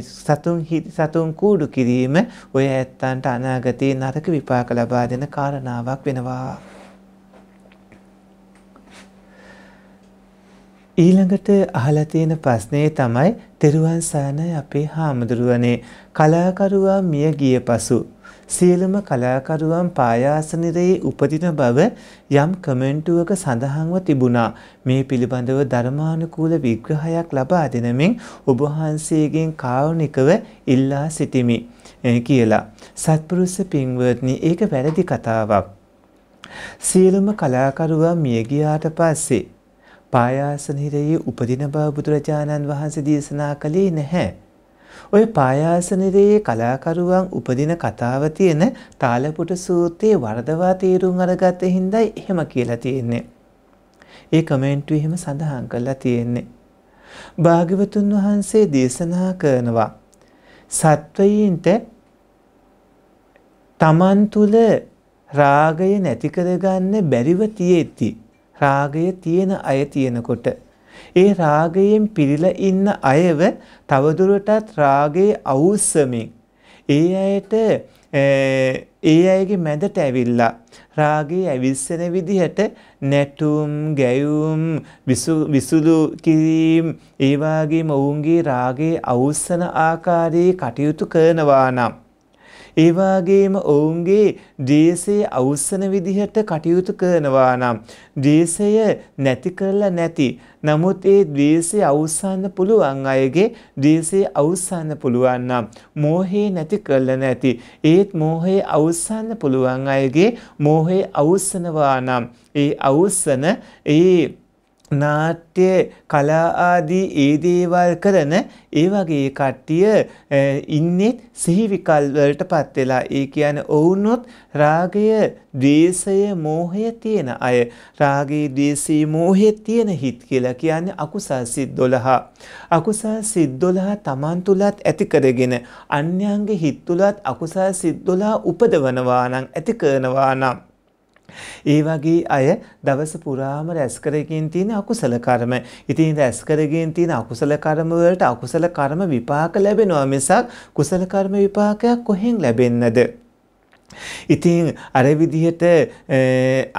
සතුන් සතුන් කූඩු කිරීම ඔය ඇත්තන්ට අනාගතයේ නරක විපාක ලබා දෙන කාරණාවක් වෙනවා. ඊළඟට අහලා තියෙන ප්‍රශ්නේ තමයි තෙරුවන් සරණයි අපේ හාමුදුරුවනේ කලාකරුවා මිය ගිය පසු සියලුම කලාකරුවන් පායාසනිරයේ උපදින බව යම් කමෙන්ටුවක සඳහන්ව තිබුණා. මේ පිළිබඳව ධර්මානුකූල විග්‍රහයක් ලබා දෙනමින් ඔබහන්සේගෙන් කාරුණිකව ඉල්ලා සිටිමි කියලා. සත්පුරුෂ පින්වත්නි ඒක වැරදි කතාවක්. සියලුම කලාකරුවන් මිය ගියාට පස්සේ පායාසනිරයේ උපදින බව බුදුරජාණන් වහන්සේ දේශනා කළේ නැහැ. ඔය පායාසනිරයේ කලාකරුවන් උපදින කතාව තියෙන තාලපුට සූත්‍රයේ වරදවා තීරුම් අරගත හින්දායි එහෙම කියලා තියෙන්නේ. ඒ කමෙන්ට්ටු එහෙම සඳහන් කරලා තියෙන්නේ. භාග්‍යවතුන් වහන්සේ දේශනා කරනවා. සත්වයින්ට තමන් තුළ රාගය නැති කරගන්න බැරිව තියෙද්දි රාගය තියෙන අය තියෙනකොට ඒ රාගයෙන් පිරීලා ඉන්න අයව තවදුරටත් රාගයේ අවුස්සමින් ඒ අයට ඒ අයගේ මැදට ඇවිල්ලා රාගයේ ඇවිස්සෙන විදිහට නැටුම් ගැයුම් විසුලු කිරීම් ඒ වගේම ඔවුන්ගේ රාගයේ අවුස්සන ආකාරයේ කටයුතු කරනවා නම් ඒ වගේම ඔවුන්ගේ ද්වේෂය අවසන විදිහට කටයුතු කරනවා නම් ද්වේෂය නැති කරලා නැති නමුත් ඒ ද්වේෂය අවසන්න පුළුවන් අයගේ ද්වේෂය අවසන්න පුළුවන් නම් මෝහේ නැති කරලා නැති ඒත් මෝහේ අවසන්න පුළුවන් අයගේ මෝහේ අවසනවා නම් ඒ අවසන ඒ නාට්‍ය කලා ආදී ඒ දේවල් කරන ඒ වගේ කට්ටිය ඉන්නෙත් සිහිවිකල් වලටපත් වෙලා ඒ කියන්නේ ඔවුනොත් රාගය, ද්වේෂය, මෝහය තියෙන අය. රාගයේ, ද්වේෂයේ, මෝහයේ තියෙන හිත් කියලා කියන්නේ අකුසල් සිත් 12. අකුසල් සිත් 12 Taman තුලත් ඇති කරගෙන අන්‍යයන්ගේ හිත් තුලත් අකුසල් සිත් 12 උපදවනවා නම් ඇති කරනවා නම් ඒ වගේ අය දවස පුරාම රැස් කරගෙන තියෙන අකුසල කර්ම. ඉතින් රැස් කරගෙන තියෙන අකුසල කර්ම වලට අකුසල කර්ම විපාක ලැබෙනවා මිසක් කුසල කර්ම විපාකයක් කොහෙන් ලැබෙන්නද? ඉතින් අර විදිහට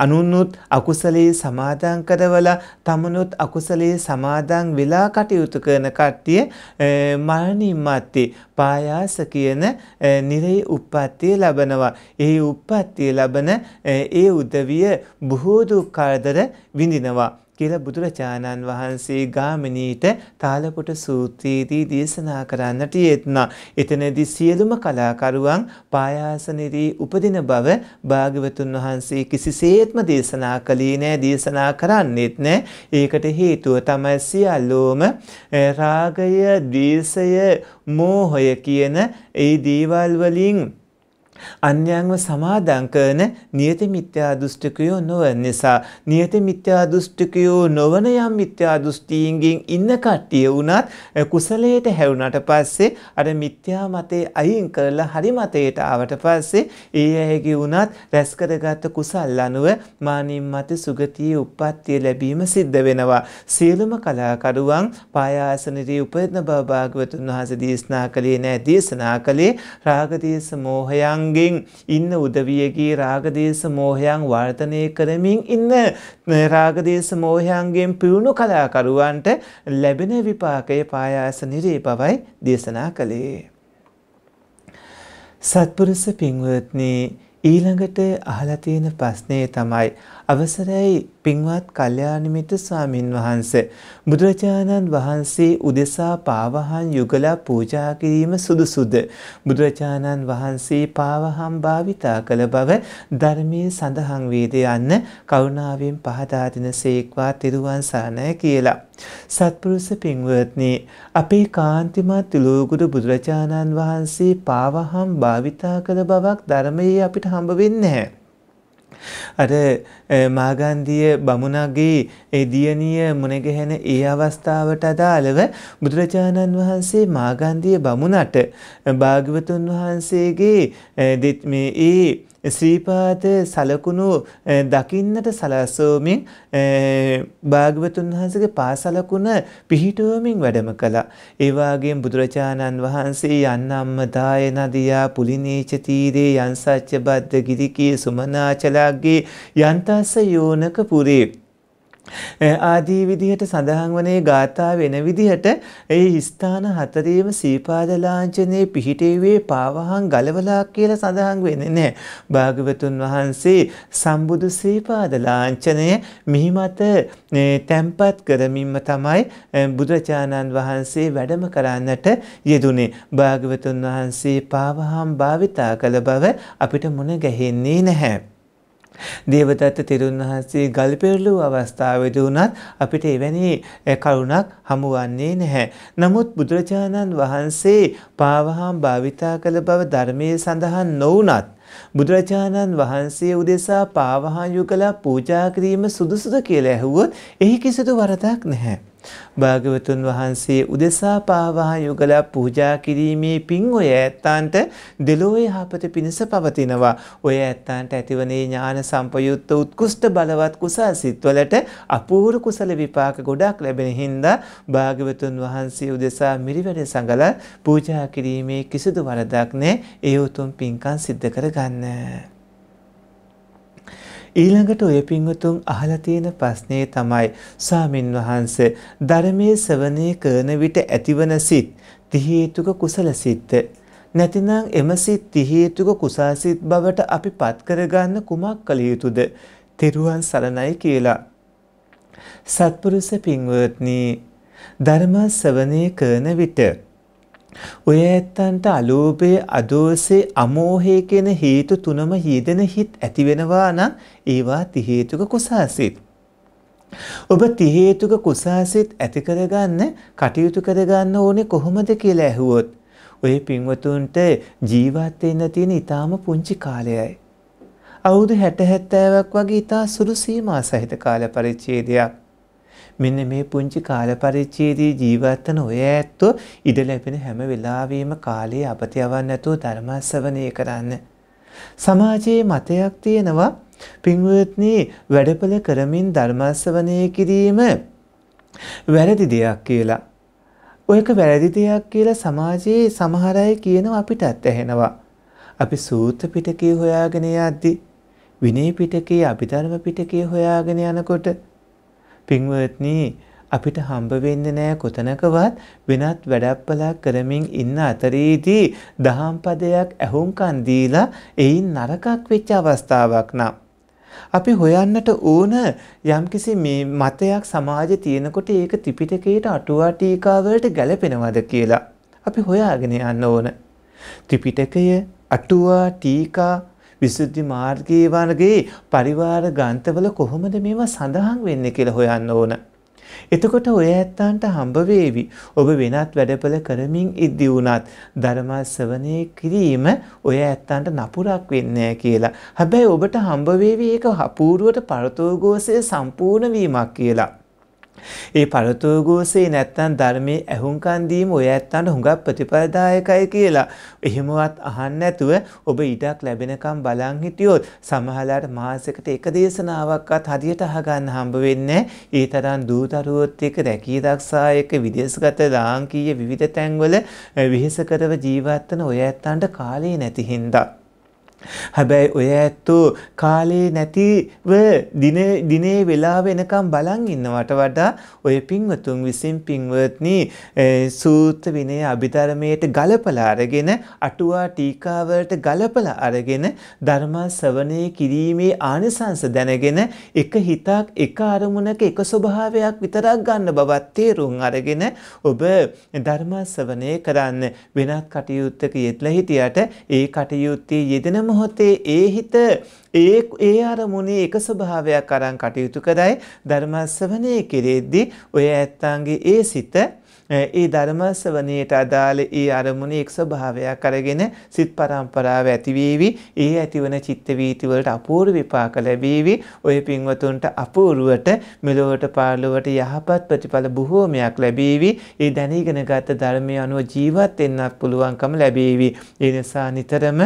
අනුනුත් අකුසලයේ සමාදන් කරවලා තමනුත් අකුසලයේ සමාදන් වෙලා කටයුතු කරන කට්ටිය මරණින් මත්තේ පායාස කියන නිරේ උප්පත්තිය ලබනවා. ඒ උප්පත්තිය ලබන ඒ උදවිය බොහෝ දුක් කරදර විඳිනවා. කියලා බුදුරජාණන් වහන්සේ ගාමිනීට තාලපොට සූත්‍රයේදී දේශනා කරන්නට යෙත්නා. එතනදී සියලුම කලාකරුවන් පායාසනිරී උපදින බව භාග්‍යවතුන් වහන්සේ කිසිසේත්ම දේශනා කළේ නෑ දේශනා කරන්නේත් නෑ. ඒකට හේතුව තමයි සියල්ලෝම රාගය, ද්වේෂය, මෝහය කියන ඒ දේවල් වලින් අන්‍යයන්ව සමාදං කරන නියත මිත්‍යා දෘෂ්ටිකයෝ නොවන නිසා නියත මිත්‍යා දෘෂ්ටිකයෝ නොවන යම් මිත්‍යා දෘෂ්ටියින්ගෙන් ඉන්න කට්ටිය වුණත් කුසලයට හැවුනට පස්සේ අර මිත්‍යා මතේ අයින් කරලා හරි මතයට ආවට පස්සේ ඒ අයගේ වුණත් රැස් කරගත් කුසල් අනුව මානින් මත සුගතියේ උප්පත්තිය ලැබීම සිද්ධ වෙනවා සියලුම කලාකරුවන් පායාසනදී උපයන බව භාගවතුන් වහන්සේ දේශනා කළේ නැහැ දේශනා කළේ රාගදේශ මෝහයන් රාගයන්ගෙන් ඉන්න උදවියගේ රාගදේශ මෝහයන් වර්ධනය කරමින් ඉන්න රාගදේශ මෝහයන්ගෙන් පිවුණු කලාකරුවන්ට ලැබෙන විපාකය පායාස නිරේ බවයි දේශනා කළේ. සත්පුරුස පින්වත්නි ඊළඟට අහලා තියෙන ප්‍රශ්නේ තමයි අවසරයි පින්වත් කල්යාණමිත ස්වාමින් වහන්ස බුදුරජාණන් වහන්සේ උදෙසා පාවහන් යුගල පූජා කිරීම සුදුසුද බුදුරජාණන් වහන්සේ පාවහම් භාවිතා කළ බව ධර්මයේ සඳහන් වේද යන්න කරුණාවෙන් පහදා දෙනසේක්වා තිරුවන් සරණයි කියලා සත්පුරුෂ පින්වත්නි අපේ කාන්තිමත් ලෝගුරු බුදුරජාණන් වහන්සේ පාවහම් භාවිතා කළ බවක් ධර්මයේ අපිට හම්බ වෙන්නේ නැහැ අර මාගන්ධිය බමුණගේ ඒ දියණිය මුණගැහෙන ඒ අවස්ථාවට අදාළව බුදුරජාණන් වහන්සේ මාගන්ධිය බමුණට භාග්‍යවතුන් වහන්සේගේ මේ ඒ ශ්‍රීපාද සලකුණු දකින්නට සලසෝමින් භාග්‍යවතුන් වහන්සේගේ පාසලකුණ පිහිටුවමින් වැඩම කළා. ඒ වගේම බුදුරජාණන් වහන්සේ යන්නම්ම දාය නදියා පුලිනීච තීරේ යන්සච්ච බද්ද ගිරිකී සුමනාචලග්ගේ යන්තස්ස යෝනක පුරේ ආදී විදිහට සඳහන් වනේ ගාථා වෙන විදිහට ඒ ස්ථාන හතරේම සීපාද ලාංඡනයේ පිහිටෙව්වේ පාවහන් ගලවලා කියලා සඳහන් වෙන්නේ නැහැ. භාගවතුන් වහන්සේ සම්බුදු සීපාද ලාංඡනය මිහි මත තැම්පත් කරමින්ම තමයි බුදුචානන් වහන්සේ වැඩම කරන්නට යෙදුනේ. භාගවතුන් වහන්සේ පාවහන් භාවිතා කළ බව අපිට මුණ ගැහෙන්නේ නැහැ. දේවදත්ත තෙරුන් වහන්සේ ගල් පෙරළූ අවස්ථාවේදී වුණත් අපිට එවැනි කරුණක් හමු වන්නේ නැහැ. නමුත් බුදුරජාණන් වහන්සේ පාවහම් භාවිතා කළ බව ධර්මයේ සඳහන් නොවුනත් බුදුරජාණන් වහන්සේ උදෙසා පාවහායු කළා පූජා කිරීම සුදුසුද කියලා ඇහුවොත් එහි කිසිදු වරදක් නැහැ. භාගවතුන් වහන්සේ උදෙසා පාවහායු කළා පූජා කිරීමේ පින් ඔය ඇත්තන්ට දෙලෝ යහපත පිණිස පවතිනවා. ඔය ඇත්තන්ට ඇතිවනේ ඥාන සම්පයුත්ත උත්කෘෂ්ඨ බලවත් කුසල් සිත්වලට අපූර්ව කුසල විපාක ගොඩක් ලැබෙන හින්දා භාගවතුන් වහන්සේ උදෙසා මිරිවැඩ සඟල පූජා කිරීමේ කිසිදු වරදක් නැහැ. ඒ උතුම් පින්කම් සිද්ධ කරගන්න කරන්න. ඊළඟට ඔය පින්වතුන් අහලා තියෙන ප්‍රශ්නේ තමයි සාමින් වහන්ස ධර්මයේ ශ්‍රවණය කරන විට ඇතිවන සිත් ති හේතුක කුසල සිත් නැතිනම් එම සිත් ති හේතුක කුසල සිත් බවට අපි පත් කරගන්න කුමක් කළ යුතුද? තෙරුවන් සරණයි කියලා. සත්පුරුෂ පින්වත්නි ධර්ම ශ්‍රවණය කරන විට ඔය ඇත්තන්ට අලෝභයේ අදෝසේ අමෝහය කියන හේතු තුනම යෙදෙන හිත් ඇති වෙනවා නම් ඒවා ති හේතුක කුසාසිත. ඔබ ති හේතුක කුසාසිත ඇති කරගන්න කටයුතු කරගන්න ඕනේ කොහොමද කියලා ඇහුවොත් ඔය පින්වතුන්ට ජීවත් වෙන්න තියෙන ඊටාම පුංචි කාලයයි. අවුරුදු 60 70ක් වගේ ඊටා සුළු සීමා සහිත කාල පරිච්ඡේදයක්. මෙන්න මේ පුංචි කාලපරිච්චේදී ජීවත්වන ඔය ඇත්තෝ ඉඩ ලැබෙන හැම වෙලාවීම කාලයේ අපත යවන්න ඇතුව ධර්මස්සවනය කරන්න. සමාජයේ මතයක් තියෙනවා පින්වත්නී වැඩපල කරමින් ධර්මස්සවනය කිරීම වැරදි දෙයක් කියලා. ඔයක වැරදි දෙයක් කියලා සමාජයේ සමහරය කියනව අපිට ඇත්තැහෙනවා. අපි සූත පිටකේ හොයාගෙන යද්දි විනේ පිටකේ අභිධර්ම පිටකේ හොයාගෙන යනකොට පින්වත්නී අපිට හම්බ වෙන්න නෑ කොතනකවත් වෙනත් වැඩප්පලා කරමින් ඉන්න අතරේදී දහම් පදයක් ඇහුම්කන් දීලා එයින් නරකක් වෙච්ච අවස්ථාවක් නම් අපි හොයන්නට ඕන යම්කිසි මේ මතයක් සමාජයේ තියෙනකොට ඒක ත්‍රිපිටකයට අටුවා ටීකාවලට ගැලපෙනවද කියලා අපි හොයාගෙන යන්න ඕන ත්‍රිපිටකය අටුවා ටීකා විසුද්ධි මාර්ගයේ වර්ගයේ පරිවාර ග්‍රන්ථවල කොහොමද මේවා සඳහන් වෙන්නේ කියලා හොයන්න ඕන. එතකොට ඔය ඇත්තන්ට හම්බ වේවි. ඔබ වෙනත් වැඩපළ කරමින් ඉද්දී වුණත් ධර්ම ශ්‍රවණය කිරීම ඔය ඇත්තන්ට නපුරක් වෙන්නේ කියලා. හැබැයි ඔබට හම්බ වේවි ඒක අපූර්වට පරතෝගෝසය සම්පූර්ණ වීමක් කියලා. ඒ පළතුගෝසේ නැත්තන් ධර්මය ඇහුන්කන්දීම ඔය ඇත්තන්ට හුඟක් ප්‍රතිපලදායකයි කියලා. එහෙමවත් අහන්න ඇතුව ඔබ ඉඩක් ලැබෙනකම් බලං හිටියොත් සමහලාට මාසකට එක දේශනාවක්වත් හදියට අහගන්න හම්බ වෙන්න ඒ තරන් දූතරුවොත් එක රැකී දක්ෂායක විදේශගත ලාංකීය විවිධ තැන්වල විහිසකරව ජීවත්වන ඔය ඇත්තන්ට කාලේ නැතිහින්දා. හැබැයි ඔය ඇත්තෝ කාලේ නැතිව දින දිනේ වෙලාව එනකම් බලන් ඉන්නවට වඩා ඔය පින්වතුන් විසින් පින්වත්නි සූත්‍ර විනය අභිධර්මයට ගලපලා අරගෙන අටුවා ටීකා වලට ගලපලා අරගෙන ධර්ම ශ්‍රවණය කිරීමේ ආනිසංස දැනගෙන එක හිතක් එක අරමුණක එක ස්වභාවයක් විතරක් ගන්න බවත් තේරුම් අරගෙන ඔබ ධර්ම ශ්‍රවණය කරන්න වෙනත් කටයුත්තක යෙදලා හිටියට ඒ කටයුත්තේ යෙදෙනම මොහොතේ ඒ හිත ඒ ඒ අරමුණේ එක ස්වභාවයක් අරන් කටයුතු කරයි ධර්මස්සවණේ කෙරෙද්දී ඔය ඇත්තන්ගේ ඒ සිත ඒ ධර්මස්සවණයට අදාළ ඒ අරමුණේ එක් ස්වභාවයක් අරගෙන සිත් පරම්පරාව ඇතිවීවි ඒ ඇතිවන චිත්ත වීති වලට අපූර්ව විපාක ලැබීවි ඔය පින්වතුන්ට අපූර්වට මෙලොවට පාරලොවට යහපත් ප්‍රතිඵල බොහෝමයක් ලැබීවි ඒ දැනීගෙනගත් ධර්මය අනුව ජීවත් වෙන්නත් පුළුවන්කම ලැබීවි ඒ නිසා නිතරම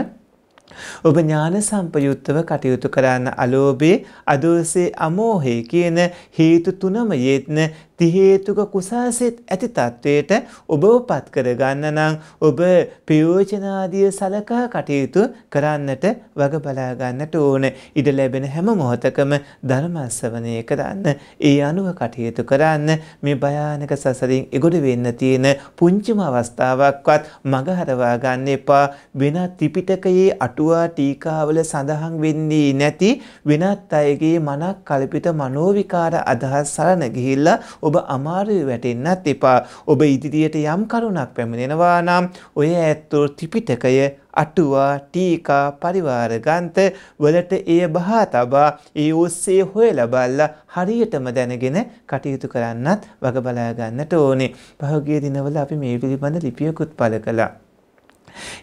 ඔබ ඥාන සම්පයුත්තව කටයුතු කරන්න අලෝභේ අදෝසේ අමෝහේ කියන හේතු තුනම යෙත්න තිහේතුක කුසාසෙත් ඇති තත්ත්වයට ඔබව පත් කරගන්න නම් ඔබ ප්‍රයෝජනාදිය සලකා කටයුතු කරන්නට වග බලාගන්නට ඕන ඉඩ ලැබෙන හැම මොහොතකම ධර්මස්සවනය කරන්න ඒ අනුව කටයුතු කරන්න මේ භයානක සසරින් එගොඩ වෙන්න තියෙන පුංචිම අවස්ථාවක්වත් මගහරවා ගන්න එපා වෙනත් ත්‍රිපිටකයේ අටුවා ටීකාවල සඳහන් වෙන්නේ නැති වෙනත් අයගේ මනක් කල්පිත මනෝවිකාර අදහස් සරණ ගිහිල්ලා ඔබ අමාරු වැටෙන්නත් එපා ඔබ ඉදිරියට යම් කරුණක් පැමිණෙනවා නම් ඔය ඇත්තෝ ත්‍රිපිටකය අටුවා ටීකා පරිවාර ගන්ත වලට එය බහා තබා ඒ ඔස්සේ හොය ලබල්ලා හරියටම දැනගෙන කටයුතු කරන්නත් වග බලා ගන්නට ඕනේ. පහුගිය දිනවල අපි මේ පිළිබඳ ලිපියකුත් පළ කළා.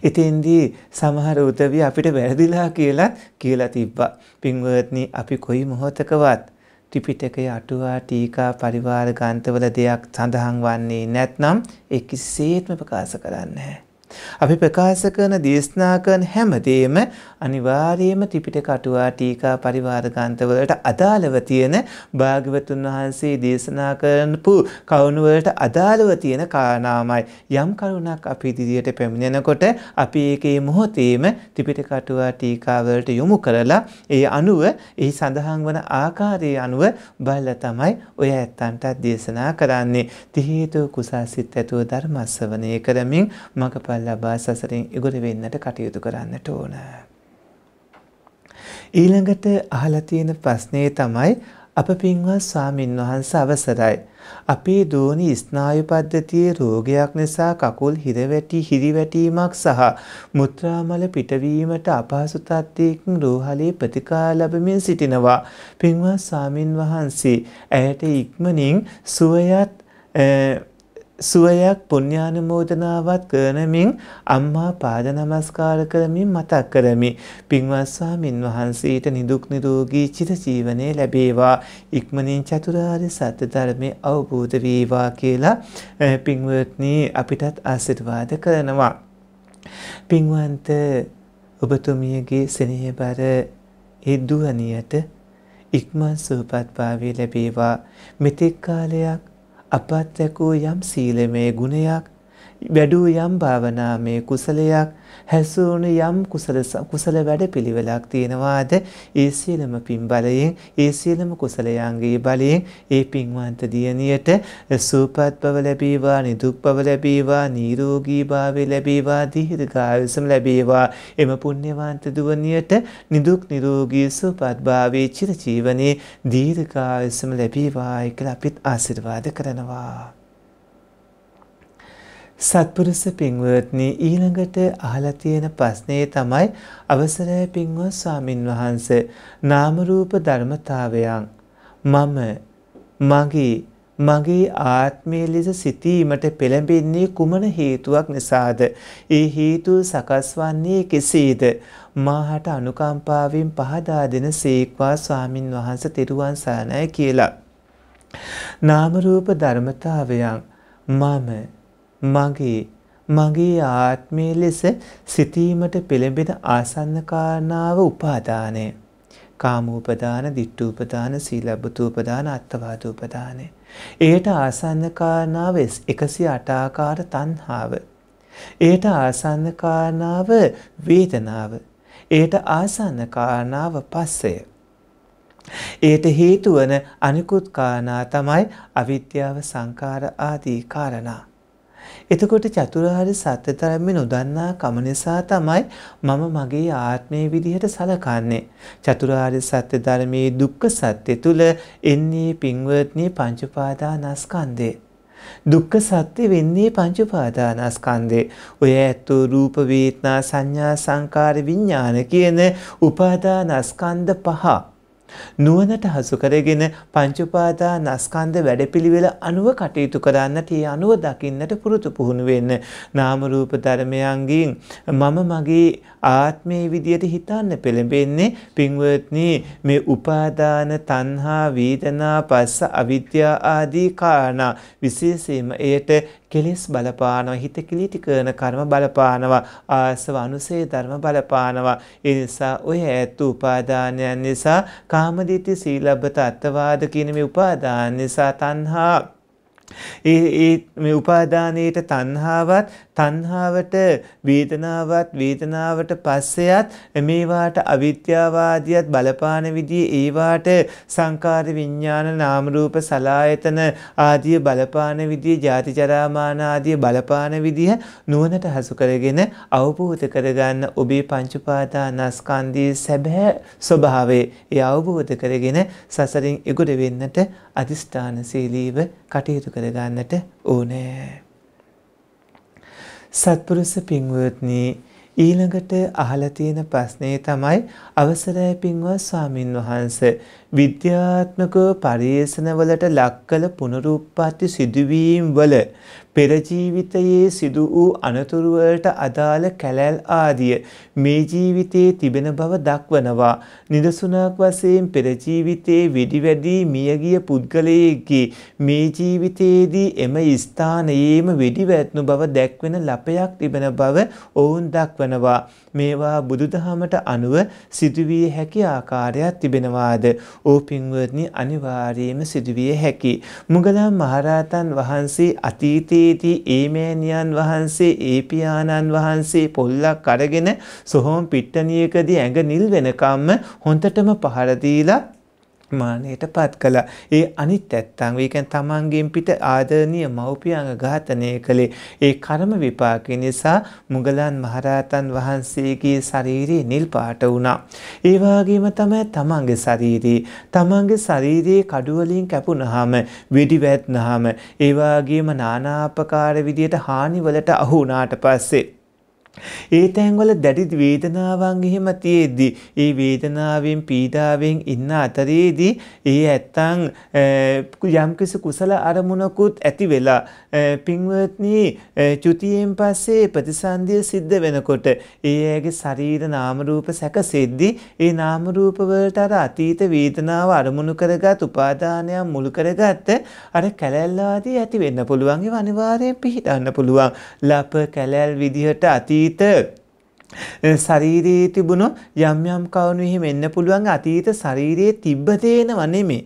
එතෙන්දී සමහර උදවිය අපිට වැරදිලා කියලත් කියලා තිබ්බා. පින්වත්නි අපි කොයි මොහොතකවත් ත්‍රිපිටකයේ අටුවා ටීකා පරිවාර ග්‍රන්ථවල දෙයක් සඳහන් වන්නේ නැත්නම් ඒ කිසිසේත්ම ප්‍රකාශ කරන්නේ නැහැ. අපි ප්‍රකාශ කරන දේශනා කරන හැමදේම අනිවාර්යයෙන්ම ත්‍රිපිටක අටුවා ටීකා පරිවාර ග්‍රන්ථවලට අදාළව තියෙන භාග්‍යවතුන් වහන්සේ දේශනා කරනපු කවුණු වලට අදාළව තියෙන කාරණාමයි. යම් කරුණක් අපි ඉදිරියට පැමිණෙනකොට අපි ඒකේ මොහොතේම ත්‍රිපිටක අටුවා ටීකා වලට යොමු කරලා ඒ අනුව එහි සඳහන් වන ආකාරයේ අනුව බලලා තමයි ඔය ඇත්තන්ට දේශනා කරන්නේ. තිහේතු කුසාසිත ඇතුව ධර්මස්සවණය කරමින් මගපල් මුදල් ලබා සසරින් ඉගුරු වෙන්නට කටයුතු කරන්නට ඕන. ඊළඟට අහලා තියෙන ප්‍රශ්නේ තමයි අප පින්වත් ස්වාමින් වහන්ස අවසරයි. අපේ දෝනි ස්නායු පද්ධතියේ රෝගයක් නිසා කකුල් හිරවැටි හිරිවැටීමක් සහ මුත්‍රාමල පිටවීමට අපහසු තත්ත්වයකින් රෝහලේ ප්‍රතිකාර ලැබමින් සිටිනවා. පින්වත් ස්වාමින් වහන්සේ ඇයට ඉක්මනින් සුවයත් සුවයක් පුණ්‍යානුමෝදනාවත් කරනමින් අම්මා පාද නමස්කාර කරමින් මතක් කරමි. පින්වත් ස්වාමින් වහන්සේට නිදුක් නිරෝගී චිරජීවනයේ ලැබේවා. ඉක්මනින් චතුරාර්ය සත්‍ය ධර්මයේ අවබෝධ වේවා කියලා පින්වත්නි අපිටත් ආශිර්වාද කරනවා. පින්වන්ත ඔබතුමියගේ සෙනෙහබර ඒ දුහනියට ඉක්මන් සුවපත් භාවය ලැබේවා. මෙතෙක් කාලයක් අපත් දැකූ යම් සීලමය ගුණයක් වැඩූ යම් භාවනාමය කුසලයක් හැසූණු යම් කුසල කුසල වැඩ පිළිවෙලක් තියෙනවාද ඒ සියලම පින් බලයෙන් ඒ සියලම කුසලයන්ගේ බලයෙන් ඒ පින්වන්ත දියණියට සූපත් බව ලැබේවා නිදුක් බව ලැබේවා නිරෝගී භාවය ලැබේවා දීර්ඝායුෂම ලැබේවා එම පුණ්‍යවන්ත දුවණියට නිදුක් නිරෝගී සුවපත් භාවයේ චිරජීවනයේ දීර්ඝායුෂම ලැබේවායි කියලා අපිත් ආශිර්වාද කරනවා සත්පුරුස පින්වත්නි ඊළඟට අහලා තියෙන ප්‍රශ්නේ තමයි අවසරයි පින්වත් ස්වාමින් වහන්ස නාම රූප ධර්මතාවයන් මම මගේ මගේ ආත්මය ලෙස සිටීමට පෙළඹෙන්නේ කුමන හේතුවක් නිසාද ඒ හේතුව සකස් වන්නේ කෙසේද මාහට අනුකම්පාවෙන් පහදා දෙන සේක්වා ස්වාමින් වහන්ස තෙරුවන් සරණයි කියලා නාම රූප ධර්මතාවයන් මම මගේ මගේ ආත්මය ලෙස සිතීමට පෙළඹෙන ආසන්න කාරණාව උපාදානය. කාමූපදාන දිට්ටූපදාන සීලබ්බතූපදාන අත්තවාදූපදානය. එයට ආසන්න කාරණාව එකසි අටාකාර තන්හාාව. එයට ආසන්න කාරණාව වේදනාව. එයට ආසන්න කාරණාව පස්සය. ඒට හේතුවන අනිකුත් කාරණා තමයි අවිද්‍යාව සංකාර ආදී කාරණා. එතකොට චතුරාර්ය සත්‍ය ධර්මය නොදන්නා කම නිසා තමයි මම මගේ ආත්මය විදිහට සලකන්නේ. චතුරාර්ය සත්‍ය ධර්මයේ දුක්ඛ සත්‍ය තුල එන්නේ පින්වත්නි පංච පාදානස්කන්ධේ. දුක්ඛ සත්‍ය වෙන්නේ පංච උපාදානස්කන්ධේ. ඔය ඇතු රූප වේදනා සංඥා සංකාර විඥාන කියන උපාදානස්කන්ධ පහ නුවනට හසුකරගෙන පංචුපාදා නස්කන්ද වැඩපිළිවෙල අනුව කටයුතු කරන්නට ඒ අනුව දකින්නට පුරුතු පුහුණු වෙන්න. නාමරූප ධර්මයන්ගින් මම මගේ ආත්මය විදියට හිතන්න පෙළඹෙන්නේ පින්වත්නී මේ උපාදාන තන්හා වීදනා පස්ස අවිද්‍යා ආදී කාරණා විශේෂයෙන්ම එයට කෙලෙස් බලපානවා හිත කිලිටි කරන කර්ම බලපානවා ආසව අනුසේ ධර්ම බලපානවා ඒ නිසා ඔය ඇත්ත උපාදානයන් නිසා කාමදිට්ඨි සීලබ්බත අත්වාද කියන මේ උපාදාන නිසා තණ්හා ඒ මේ උපාදානයේට තණ්හාවත් තණ්හාවට වේදනාවත් වේදනාවට පස්සෙයත් මේවාට අවිද්‍යාවාදියත් බලපාන විදිහේ ඒවාට සංකාර විඥාන නාම රූප සලායතන ආදී බලපාන විදිහේ ජාති ජරා මරණ ආදී බලපාන විදිහ නුවණට හසු කරගෙන අවබෝධ කරගන්න ඔබේ පංච පාදානස්කන්ධයේ සැබෑ ස්වභාවය ඒ අවබෝධ කරගෙන සසරින් එගොඩ වෙන්නට අදිස්ථානශීලීව කටයුතු කරගන්නට ඕනේ සත්පුරුෂ පින්වත්නි ඊළඟට අහලා තියෙන ප්‍රශ්නේ තමයි අවසරයි පින්වත් ස්වාමින් වහන්ස විද්‍යාත්මක පරිේශනවලට ලක්කල පුනරුත්පත්ති සිදුවීම් වල පෙර ජීවිතයේ සිදු වූ අනතුරු වලට අදාළ කැලැල් ආදිය මේ ජීවිතයේ තිබෙන බව දක්වනවා. නිදසුණක් වශයෙන් පෙර ජීවිතයේ වෙඩි වැඩි මියගිය පුද්ගලයෙක්ගේ මේ ජීවිතයේදී එම ස්ථානයේම වෙඩි වැටුණු බව දැක්වෙන ලපයක් තිබෙන බව ඔවුන් දක්වනවා. මේවා බුදුදහමට අනුව සිදුවිය හැකි ආකාරයක් තිබෙනවාද? ඕපින්වත්නි අනිවාර්යයෙන්ම සිදුවිය හැකි. මුගලන් මහරහතන් වහන්සේ අතීතයේදී ඒමෑනියන් වහන්සේ, ඒපියාණන් වහන්සේ පොල්ලක් අරගෙන සොහොන් පිට්ටනියකදී ඇඟ නිල් වෙනකම්ම හොඳටම පහර දීලා මානයට පත් කළ ඒ අනිත් ඇත්තං වීකැන් තමන්ගෙන් පිට ආදරණය මව්පියංග ඝාතනය කළේ ඒ කරම විපාක නිසා මුගලන් මහරහතන් වහන්සේගේ ශරීරයේ නිල් පාට වුණා. ඒවාගේම තමයි තමන්ගේ ශරීරයේ තමන්ගේ ශරීරයේ කඩුවලින් කැපුණහම වෙඩිවැත්නහම ඒවාගේම නානාපකාර විදියට හානිවලට අහු වුණාට පස්සේ ඒ තැන්වල දැඩි වේදනාවන් එහෙම තියෙද්දී ඒ වේදනාවෙන් පීඩාවෙන් ඉන්න අතරේදී ඒ ඇත්තන් යම්කිසි කුසල අරමුණකුත් ඇති වෙලා පින්වත්නි චුතියෙන් පස්සේ ප්‍රතිසන්දිය සිද්ධ වෙනකොට ඒ ඇගේ ශරීර නාම රූප සැකසෙද්දී ඒ නාම රූප වලට අර අතීත වේදනාව අරමුණු කරගත් උපාදානයන් මුල් කරගත්ත අර කැලැල්ලාදී ඇති වෙන්න පුළුවන් ඒව අනිවාර්යෙන් පිහිටන්න පුළුවන් ලප කැලැල් විදිහට අතීත අතීත ශරීරයේ තිබුණු යම් යම් කවුණු එහෙම එන්න පුළුවන් අතීත ශරීරයේ තිබ්බ තේනවා නෙමේ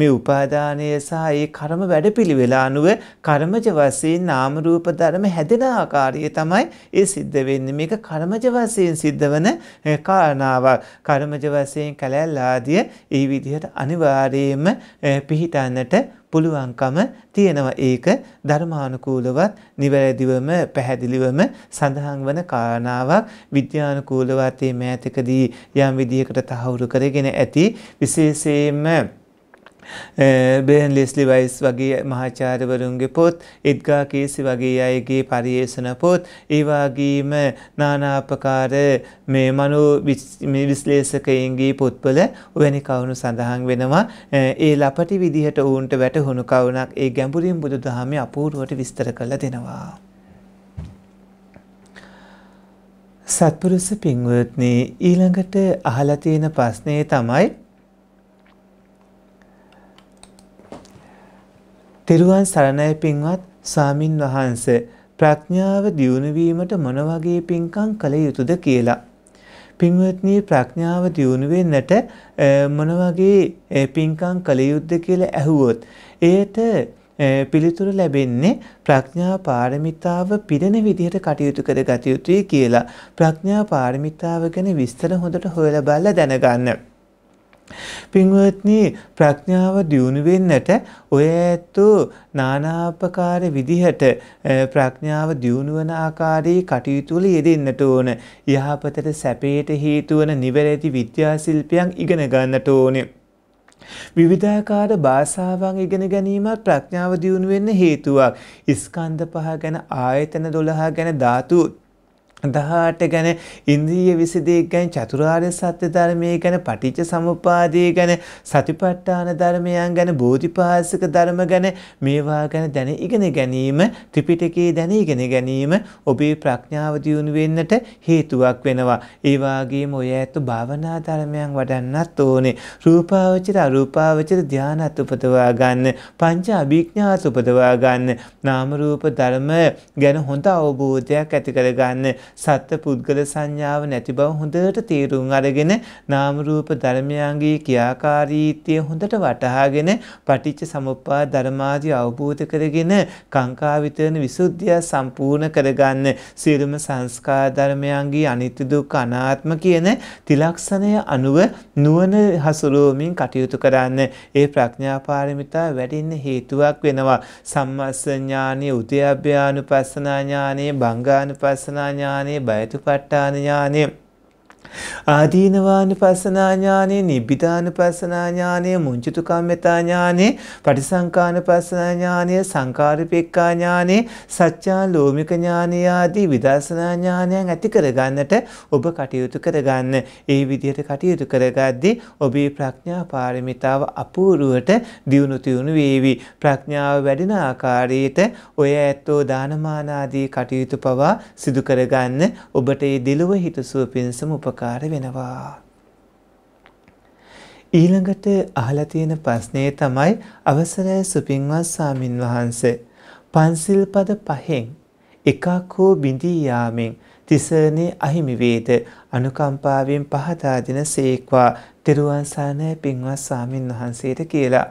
මේ උපාදානය සහ ඒ කර්ම වැඩපිළිවෙල අනුව කර්මජ වශයෙන් නාම රූප ධර්ම හැදෙන ආකාරය තමයි ඒ සිද්ධ වෙන්නේ මේක කර්මජ වශයෙන් සිද්ධවන කාරණාවක් කර්මජ වශයෙන් කැලැල් ආදිය ඒ විදිහට අනිවාර්යයෙන්ම පිහිටන්නට පුළුවන්කම තියෙනවා ඒක ධර්මානුකූලවත් නිවැරදිවම පැහැදිලිවම සඳහන් වන කාරණාවක් විද්‍යානුකූලවත් මේ මෑතකදී යම් විදිහකට තහවුරු කරගෙන ඇති විශේෂයෙන්ම බෙන් ලෙස්ලි වයිස් වගේ මහාචාර්යවරුන්ගේ පොත් ඉද්ගා කේසි වගේ අයගේ පරියේෂණ පොත් ඒවාගේම නානාපකාර මේ මනෝ විශ්ලේෂකයන්ගේ පොත්වල වැනි කවුණු සඳහන් වෙනවා ඒ ලපටි විදිහට ඔවුන්ට වැටහුණු කවුණක් ඒ ගැඹුරින් බුදු දහමේ අපූරුවට විස්තර කළ දෙනවා. සත්පුරුස පින්වත්නි ඊළඟට අහලා තියෙන ප්‍රශ්නේ තමයි තෙරුවන් සරණයි පින්වත් ස්වාමින් වහන්ස ප්‍රඥාව දියුණුවීමට මොන වගේ පින්කම් කළ යුතුද කියලා. පින්වත්නී ප්‍රඥාව දියුණු වෙන්නට මොන වගේ පින්කම් කළ යුද්ද කියලා ඇහුවොත් ඒට පිළිතුරු ලැබෙන්නේ ප්‍රඥා පාරමිතාව පිරෙන විදිහට කටයුතු කර ගත යුතුයි කියලා. ප්‍රඥා පාරමිතාව ගැන විස්තර හොඳට හොයලා බලලා දැනගන්න. පින්වත්නි ප්‍රඥාව දියුණු වෙන්නට ඔය ඇතු නානාපකාර විදිහට ප්‍රඥාව දියුණු වන ආකාරයේ කටයුතු වල යෙදෙන්නට ඕන. යහපතට සැපයට හේතු වන නිවැරදි විද්‍යා ශිල්පයන් ඉගෙන ගන්නට ඕනේ. විවිධාකාර භාෂාවන් ඉගෙන ගැනීමත් ප්‍රඥාව දියුණු වෙන්න හේතුවක්. ස්කන්ධ පහ ගැන ආයතන 12 ගැන ධාතු දහට ගැන ඉන්ද්‍රීය විසිදේ ගැන චතුරාර්ය සත්‍ය ධර්මය ගැන පටිච්ච සමුපාදය ගැන සතිපට්ඨාන ධර්මයන් ගැන බෝධිපාසක ධර්ම ගැන මේවා ගැන දැන ඉගෙන ගැනීම ත්‍රිපිටකයේ දැන ඉගෙන ගැනීම ඔබේ ප්‍රඥාව දියුණු වෙන්නට හේතුවක් වෙනවා. ඒ වගේම ඔය ඇත්ත භාවනා ධර්මයන් වඩන්නත් ඕනේ. රූපාවචර අරූපාවචර ධානත් උපදවා ගන්න. පංච අභිඥාත් උපදවා ගන්න. නාම රූප ධර්ම ගැන හොඳ අවබෝධයක් ඇති කර ගන්න. සත්ව පුද්ගල සංඥාව නැති බව හොඳට තේරුම් අරගෙන නාම රූප ධර්මයන්ගේ ක්‍රියාකාරීත්වය හොඳට වටහාගෙන පටිච්ච සමුප්පාද ධර්මාදී අවබෝධ කරගෙන කාංකා විතරන විසුද්ධිය සම්පූර්ණ කරගන්න සියලුම සංස්කාර ධර්මයන්ගේ අනිත්‍ය දුක්ඛ අනාත්ම කියන තිලක්ෂණය අනුව නුවණ හසුරුවමින් කටයුතු කරන්න ඒ ප්‍රඥා පාරමිතා වැඩින්න හේතුවක් වෙනවා සම්මස්ස ඥානෙ උද්‍යප්පයානුපස්සනා ඥානෙ භංගානුපස්සනා ඥානෙ ඥානෙ, බයතුපට්ඨාන ඥානෙ ආදීනවානුපස්සනාඥානෙ, නිබ්බිදානුපස්සනාඥානෙ, මුංචිතුකම්මතාඥානෙ, පටිසංකානුපස්සනාඥානෙ, සංකාරපෙක්ඛාඥානෙ, සත්‍යාලෝමික ඥානෙ ආදී විදර්ශනා ඥානයන් ඇති කරගන්නට ඔබ කටයුතු කරගන්න. ඒ විදිහට කටයුතු කරගද්දී ඔබේ ප්‍රඥා පාරමිතාව අපූර්වට දියුණු තියුණු වේවි. ප්‍රඥාව වැඩින ආකාරයට ඔය ඇත්තෝ දානමාන ආදී කටයුතු පවා සිදු කරගන්න ඔබට ඒ දෙලොව හිතසුව පිණසම උපකාරී උපකාර වෙනවා. ඊළඟට අහලා තියෙන ප්‍රශ්නේ තමයි අවසරයි සුපින්වත් සාමින් වහන්සේ. පන්සිල් පද පහෙන් එකක් හෝ බිඳී යාමෙන් තිසරණේ අහිමි වේද අනුකම්පාවෙන් පහදා දෙන සේක්වා තෙරුවන් සරණයි පින්වත් සාමින් වහන්සේට කියලා.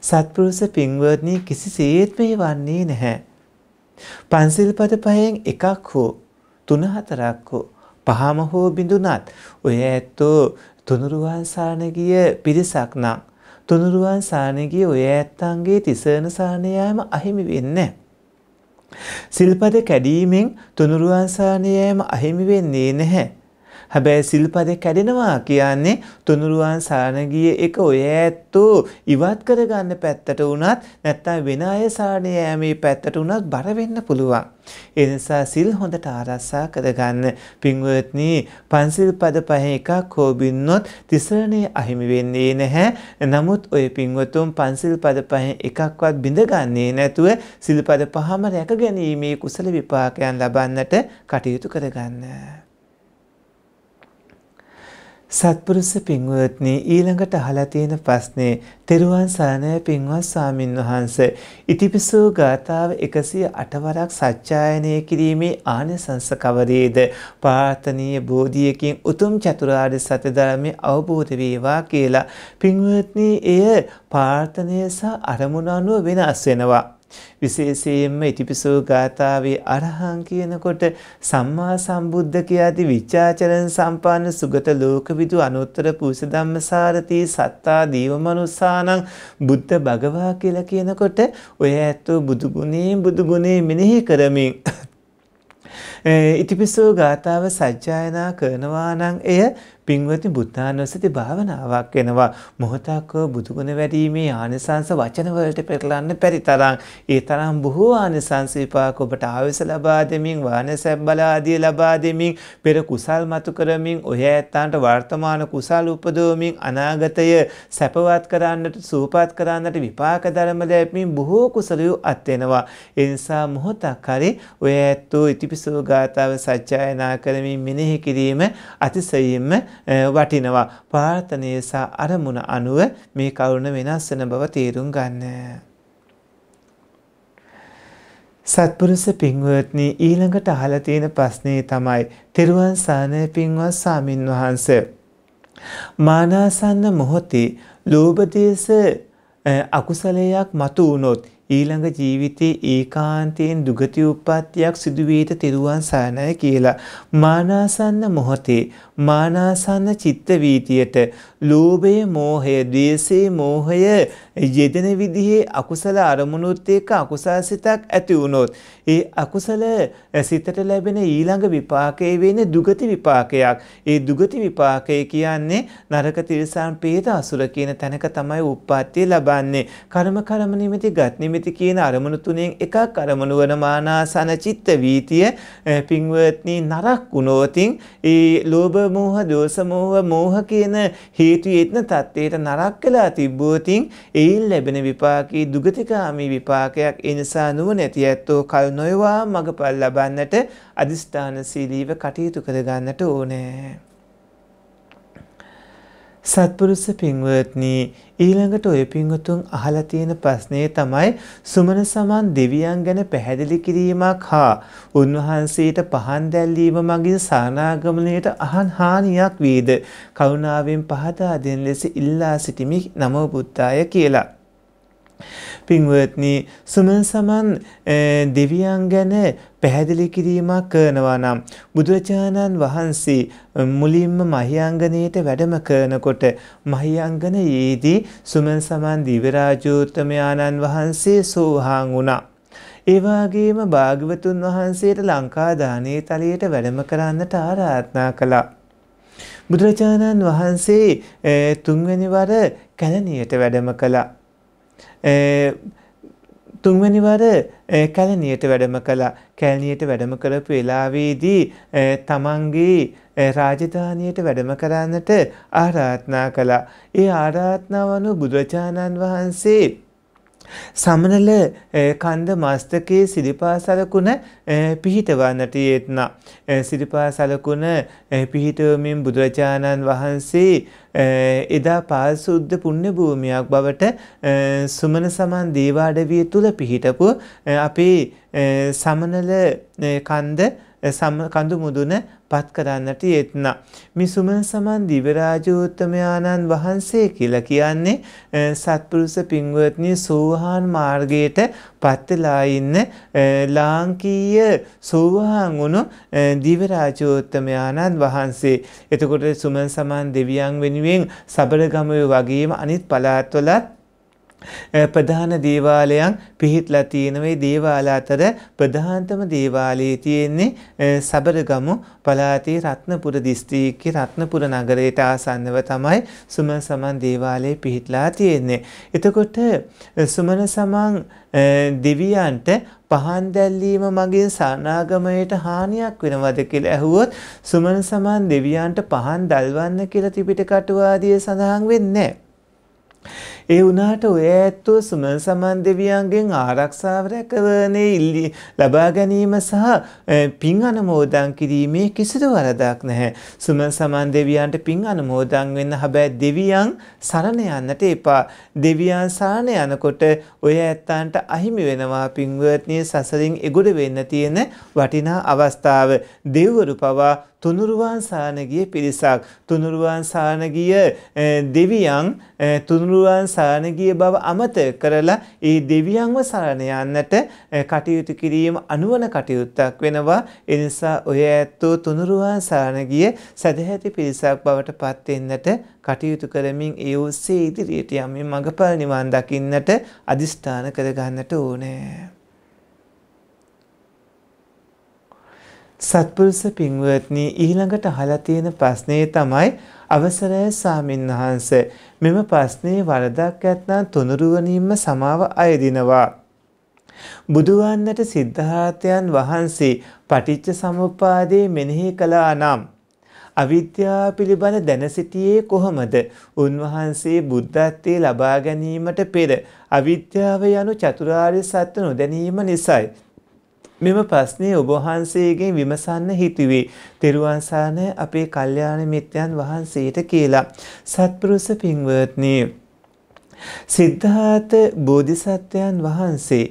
සත්පුරුෂ පින්වත්නි කිසිසේත් මේ වන්නේ නැහැ. පන්සිල් පද පහෙන් එකක් හෝ තුන හතරක් හෝ පහම හෝ බිඳුනත් ඔය ඇත්තෝ තුනුරුවන් සානගිය පිරිසක් නම් තුනුරුවන් සානගිය ඔය ඇත්තන්ගේ තිසරණ සානයෑම අහිමි වෙන්න. සිල්පද කැඩීමෙන් තුනුරුවන් සානයෑම අහිමි වෙන්නේ නැහැ. හැබැයි සිල්පදෙ කැඩෙනවා කියන්නේ තුනුරුවන් සාරණගිය එක ඔය ඇත්තෝ ඉවත් කරගන්න පැත්තට වුණත් නැත්තම් වෙන අය සාරණය යෑමේ පැත්තට වුණත් බර වෙන්න පුළුවන්. ඒ නිසා සිල් හොඳට ආරක්ෂා කරගන්න පින්වත්නි පන්සිල් පද පහ එකක් හෝ බින්නොත් තිසරණේ අහිමි වෙන්නේ නැහැ. නමුත් ඔය පින්වතුන් පන්සිල් පද පහ එකක්වත් බිඳගන්නේ නැතුව සිල්පද පහම රැක ගැනීමේ කුසල විපාකයන් ලබන්නට කටයුතු කරගන්න. සත්පුරුස පින්වත්නි ඊළඟට අහලා තියෙන ප්‍රශ්නේ තෙරුවන් සරණයි පින්වත් ස්වාමින් වහන්සේ ඉතිපිසෝ ගාථාව 108 වරක් සත්‍යයනය කිරීමේ ආනිසංස කවරේද ප්‍රාර්ථනීය බෝධියකින් උතුම් චතුරාර්ය සත්‍ය ධර්මයේ අවබෝධ වේවා කියලා පින්වත්නි එය ප්‍රාර්ථනය සහ අරමුණ අනුව වෙනස් වෙනවා විශේෂයෙන්ම ඉතිපිසෝ ගාථාවේ අරහං කියනකොට සම්මා සම්බුද්ධ කියාති විචාචරණ සම්පන්න සුගත ලෝකවිදු අනුත්තර පුස ධම්මසාරති සත්තා දීවමනුස්සානං බුද්ධ භගවා කියලා කියනකොට ඔය ඇත්තෝ බුදු ගුණේ බුදු ගුණේ මෙනෙහි කරමින් ඉතිපිසෝ ගාථාව සජ්ජායනා කරනවා නම් එය පින්වති බුද්ධානුස්සති භාවනාවක් වෙනවා. මොහොතක් බුදුගුණ වැඩීමේ ආනිසංස වචන වලට පෙරලන්න බැරි තරම් ඒ තරම් බොහෝ ආනිසංස විපාක ඔබට ආවස ලබා දෙමින් වානසැබ් බලාදී ලබා දෙමින් පෙර කුසල් මතු කරමින් ඔය ඇත්තන්ට වර්තමාන කුසල් උපදවමින් අනාගතය සැපවත් කරන්නට සූපත් කරන්නට විපාක ධර්ම ලැබමින් බොහෝ කුසලයෝ අත්වෙනවා. ඒ නිසා මොහොතක් හරි ඔය ඇත්තෝ ඉතිපිසෝ ගාථාව සජ්ජායනා කරමින් මෙනෙහි කිරීම අතිසයින්ම වටිනවා. ප්‍රාර්ථනය සහ අරමුණ අනුව මේ කරුණ වෙනස් වෙන බව තේරුම් ගන්න. සත්පුරුෂ පින්වත්නි ඊළඟට අහලා තියෙන ප්‍රශ්නේ තමයි තෙරුවන් සානය පින්වත් සාමින් වහන්සේ මානාසන්න මොහොතේ ලෝභ දේශ අකුසලයක් මතු වුණොත් ඊළඟ ජීවිතේ ඒකාන්තයෙන් දුගති උප්පත්තියක් සිදුවේත තෙරුවන් සරණයි කියලා. මානාසන්න මොහොතේ මානාසන්න චිත්ත වීතියට ලෝභය, මෝහය, ද්වේෂය, මෝහය යෙදෙන විදිහේ අකුසල අරමුණුත් එක්ක අකුසල සිතක් ඇති වුණොත් ඒ අකුසල සිතට ලැබෙන ඊළඟ විපාකයේ වෙන්නේ දුගති විපාකයක්. ඒ දුගති විපාකය කියන්නේ නරක තිරසන් ප්‍රේත අසුර කියන තැනක තමයි උප්පත්තිය ලබන්නේ. කර්ම කර්ම නිමිති ගත් නිමිති කියන අරමුණු තුනෙන් එකක් අරමුණු වන මානාසන චිත්ත වීතිය පින්වත්නි නරක් වුණොතින් ඒ ලෝභ මෝහ දෝස මෝහ මෝහ කියන හේතු යෙත්න தත්ත්වයට නරක් කළා තිබ්බොතින් ඒ එයින් ලැබෙන විපාකී දුගතිකාමී විපාකයක් එනිසා නුවණැති ඇත්තෝ කල් නොයවා මගපල් ලබන්නට අදිස්ථානශීලීව කටයුතු කරගන්නට ඕනෑ. සත්පුරුස පින්වත්නී ඊළඟට ඔය පින්වතුන් අහලා තියෙන ප්‍රශ්නේ තමයි සුමන සමන් දෙවියන් ගැන පැහැදිලි කිරීමක් හා උන්වහන්සේට පහන් දැල්වීම මගින් සානාගමණයට අහන් හානියක් වේද කරුණාවෙන් පහදා දෙන ලෙස ඉල්ලා සිටිමි නමෝ බුද්ධාය කියලා පින්වත්නි සුමන සමන් දෙවියන් ගැන පැහැදිලි කිරීමක් කරනවා නම් බුදුරජාණන් වහන්සේ මුලින්ම මහියංගනයට වැඩම කරනකොට මහියංගනයේදී සුමන සමන් දිවරාජෝත්තමයාණන් වහන්සේ සෝහාන් වුණා. ඒවාගේම භාගවතුන් වහන්සේට ලංකාදානයේ තලයට වැඩම කරන්නට ආරාත්නා කළා. බුදුරජාණන් වහන්සේ තුන්වැනිවර කැලනියට වැඩම කළා. තුන්වැනිවර කැලණියට වැඩම කළා. කැලණියට වැඩම කරපු වෙලාවේදී තමන්ගේ රාජධානියට වැඩම කරන්නට ආරාධනා කළා. ඒ ආරාධනාව අනුව බුදුරජාණන් වහන්සේ සමනල කන්ද මස්තකයේ සිරිපාසලකුණ පිහිටවන්නට යෙත්නා. සිරිපාසලකුණ පිහිටවමින් බුදුරජාණන් වහන්සේ එදා පාරිශුද්ධ පුණ්‍ය භූමියක් බවට සුමන සමන් දේවාඩවිය තුල පිහිටපු අපේ සමනල කන්ද කඳු මුදුන පත් කරන්නට යෙත්නා. මේ සුමන සමන් දිවරාජෝත්තමයාණන් වහන්සේ කියලා කියන්නේ සත්පුරුෂ පින්වත්නි සෝහාන් මාර්ගයට පත්වලා ඉන්න ලාංකීය සෝහාන් වුණු දිවරාජෝත්තමයාණන් වහන්සේ. එතකොට සුමන සමන් දෙවියන් වෙනුවෙන් සබරගමය වගේම අනිත් පළාත්වලත් Eh, ප්‍රධාන දේවාලයන් පිහිටලා තියෙනවා. මේ දේවාල අතර ප්‍රධානතම දේවාලයේ තියෙන්නේ eh, සබරගමු පළාතේ රත්නපුර දිස්ත්‍රික්කයේ රත්නපුර නගරයට ආසන්නව තමයි සුමන සමන් දේවාලය පිහිටලා තියෙන්නේ. එතකොට eh, සුමන සමන් දෙවියන්ට පහන් දැල්ලීම මගේ සරණාගමයට හානියක් වෙනවද කියලා ඇහුවොත් සුමන සමන් දෙවියන්ට පහන් දැල්වන්න කියලා ත්‍රිපිටක අටුවාදියේ සඳහන් වෙන්නේ නැහැ. ඒ වුණාට ඔය ඇත්තෝ සුමන සමන් දෙවියන්ගෙන් ආරක්ෂාව රැකවනේ ලබා ගැනීම සහ පින් අනුමෝදන් කිරීමේ කිසිදු වරදක් නැහැ. සුමන සමන් දෙවියන්ට පින් අනුමෝදන් වෙන්න හැබැයි දෙවියන් සරණ යන්නට එපා. දෙවියන් සරණ යනකොට ඔය ඇත්තන්ට අහිමි වෙනවා පින්වත්නි සසරින් එගොඩ වෙන්න තියෙන වටිනා අවස්ථාව. දෙව්වරු පවා තුනුරුවන් සානගිය පිරිසක් තුනුරුවන් සානගිය දෙවියන් තුනුරුවන් සානගිය බව අමත කරලා ඒ දෙවියන්ව සරණ යන්නට කටයුතු කිරීම අනුවන කටයුත්තක් වෙනවා එනිසා ඔය ඇත්තෝ තුනුරුවන් සානගිය සදැහැති පිරිසක් බවට පත් වෙන්නට කටයුතු කරමින් ඒ ඔස්සේ ඉදිරියට යමින් මඟපල් නිවන් දකින්නට අදිස්ථාන කරගන්නට ඕනේ සත්පුරුෂ පින්වත්නි ඊළඟට අහලා තියෙන ප්‍රශ්නේ තමයි අවසරය සාමින් වහන්ස මෙම ප්‍රශ්නේ වරදක් ඇත්නම් තුනුරුවනින්ම සමාව අයදිනවා බුදුවන්නට සිද්ධාර්ථයන් වහන්සේ පටිච්ච සමුප්පාදේ මෙනෙහි කළා නම් අවිද්‍යාව පිළිබඳ දැන සිටියේ කොහොමද? උන්වහන්සේ බුද්ධත්වයේ ලබා ගැනීමට පෙර අවිද්‍යාව යනු චතුරාර්ය සත්‍ය නොදැනීම නිසායි. මෙම ප්‍රශ්නය ඔබහන්සේගෙන් විමසන්න හිතුවේ. තෙරුවන්සානය අපේ කල්්‍යාන මිත්‍යයන් වහන්සේට කියලා. සත්පුරුස පින්වර්ත්නය. සිද්ධාත බෝධිසත්වයන් වහන්සේ.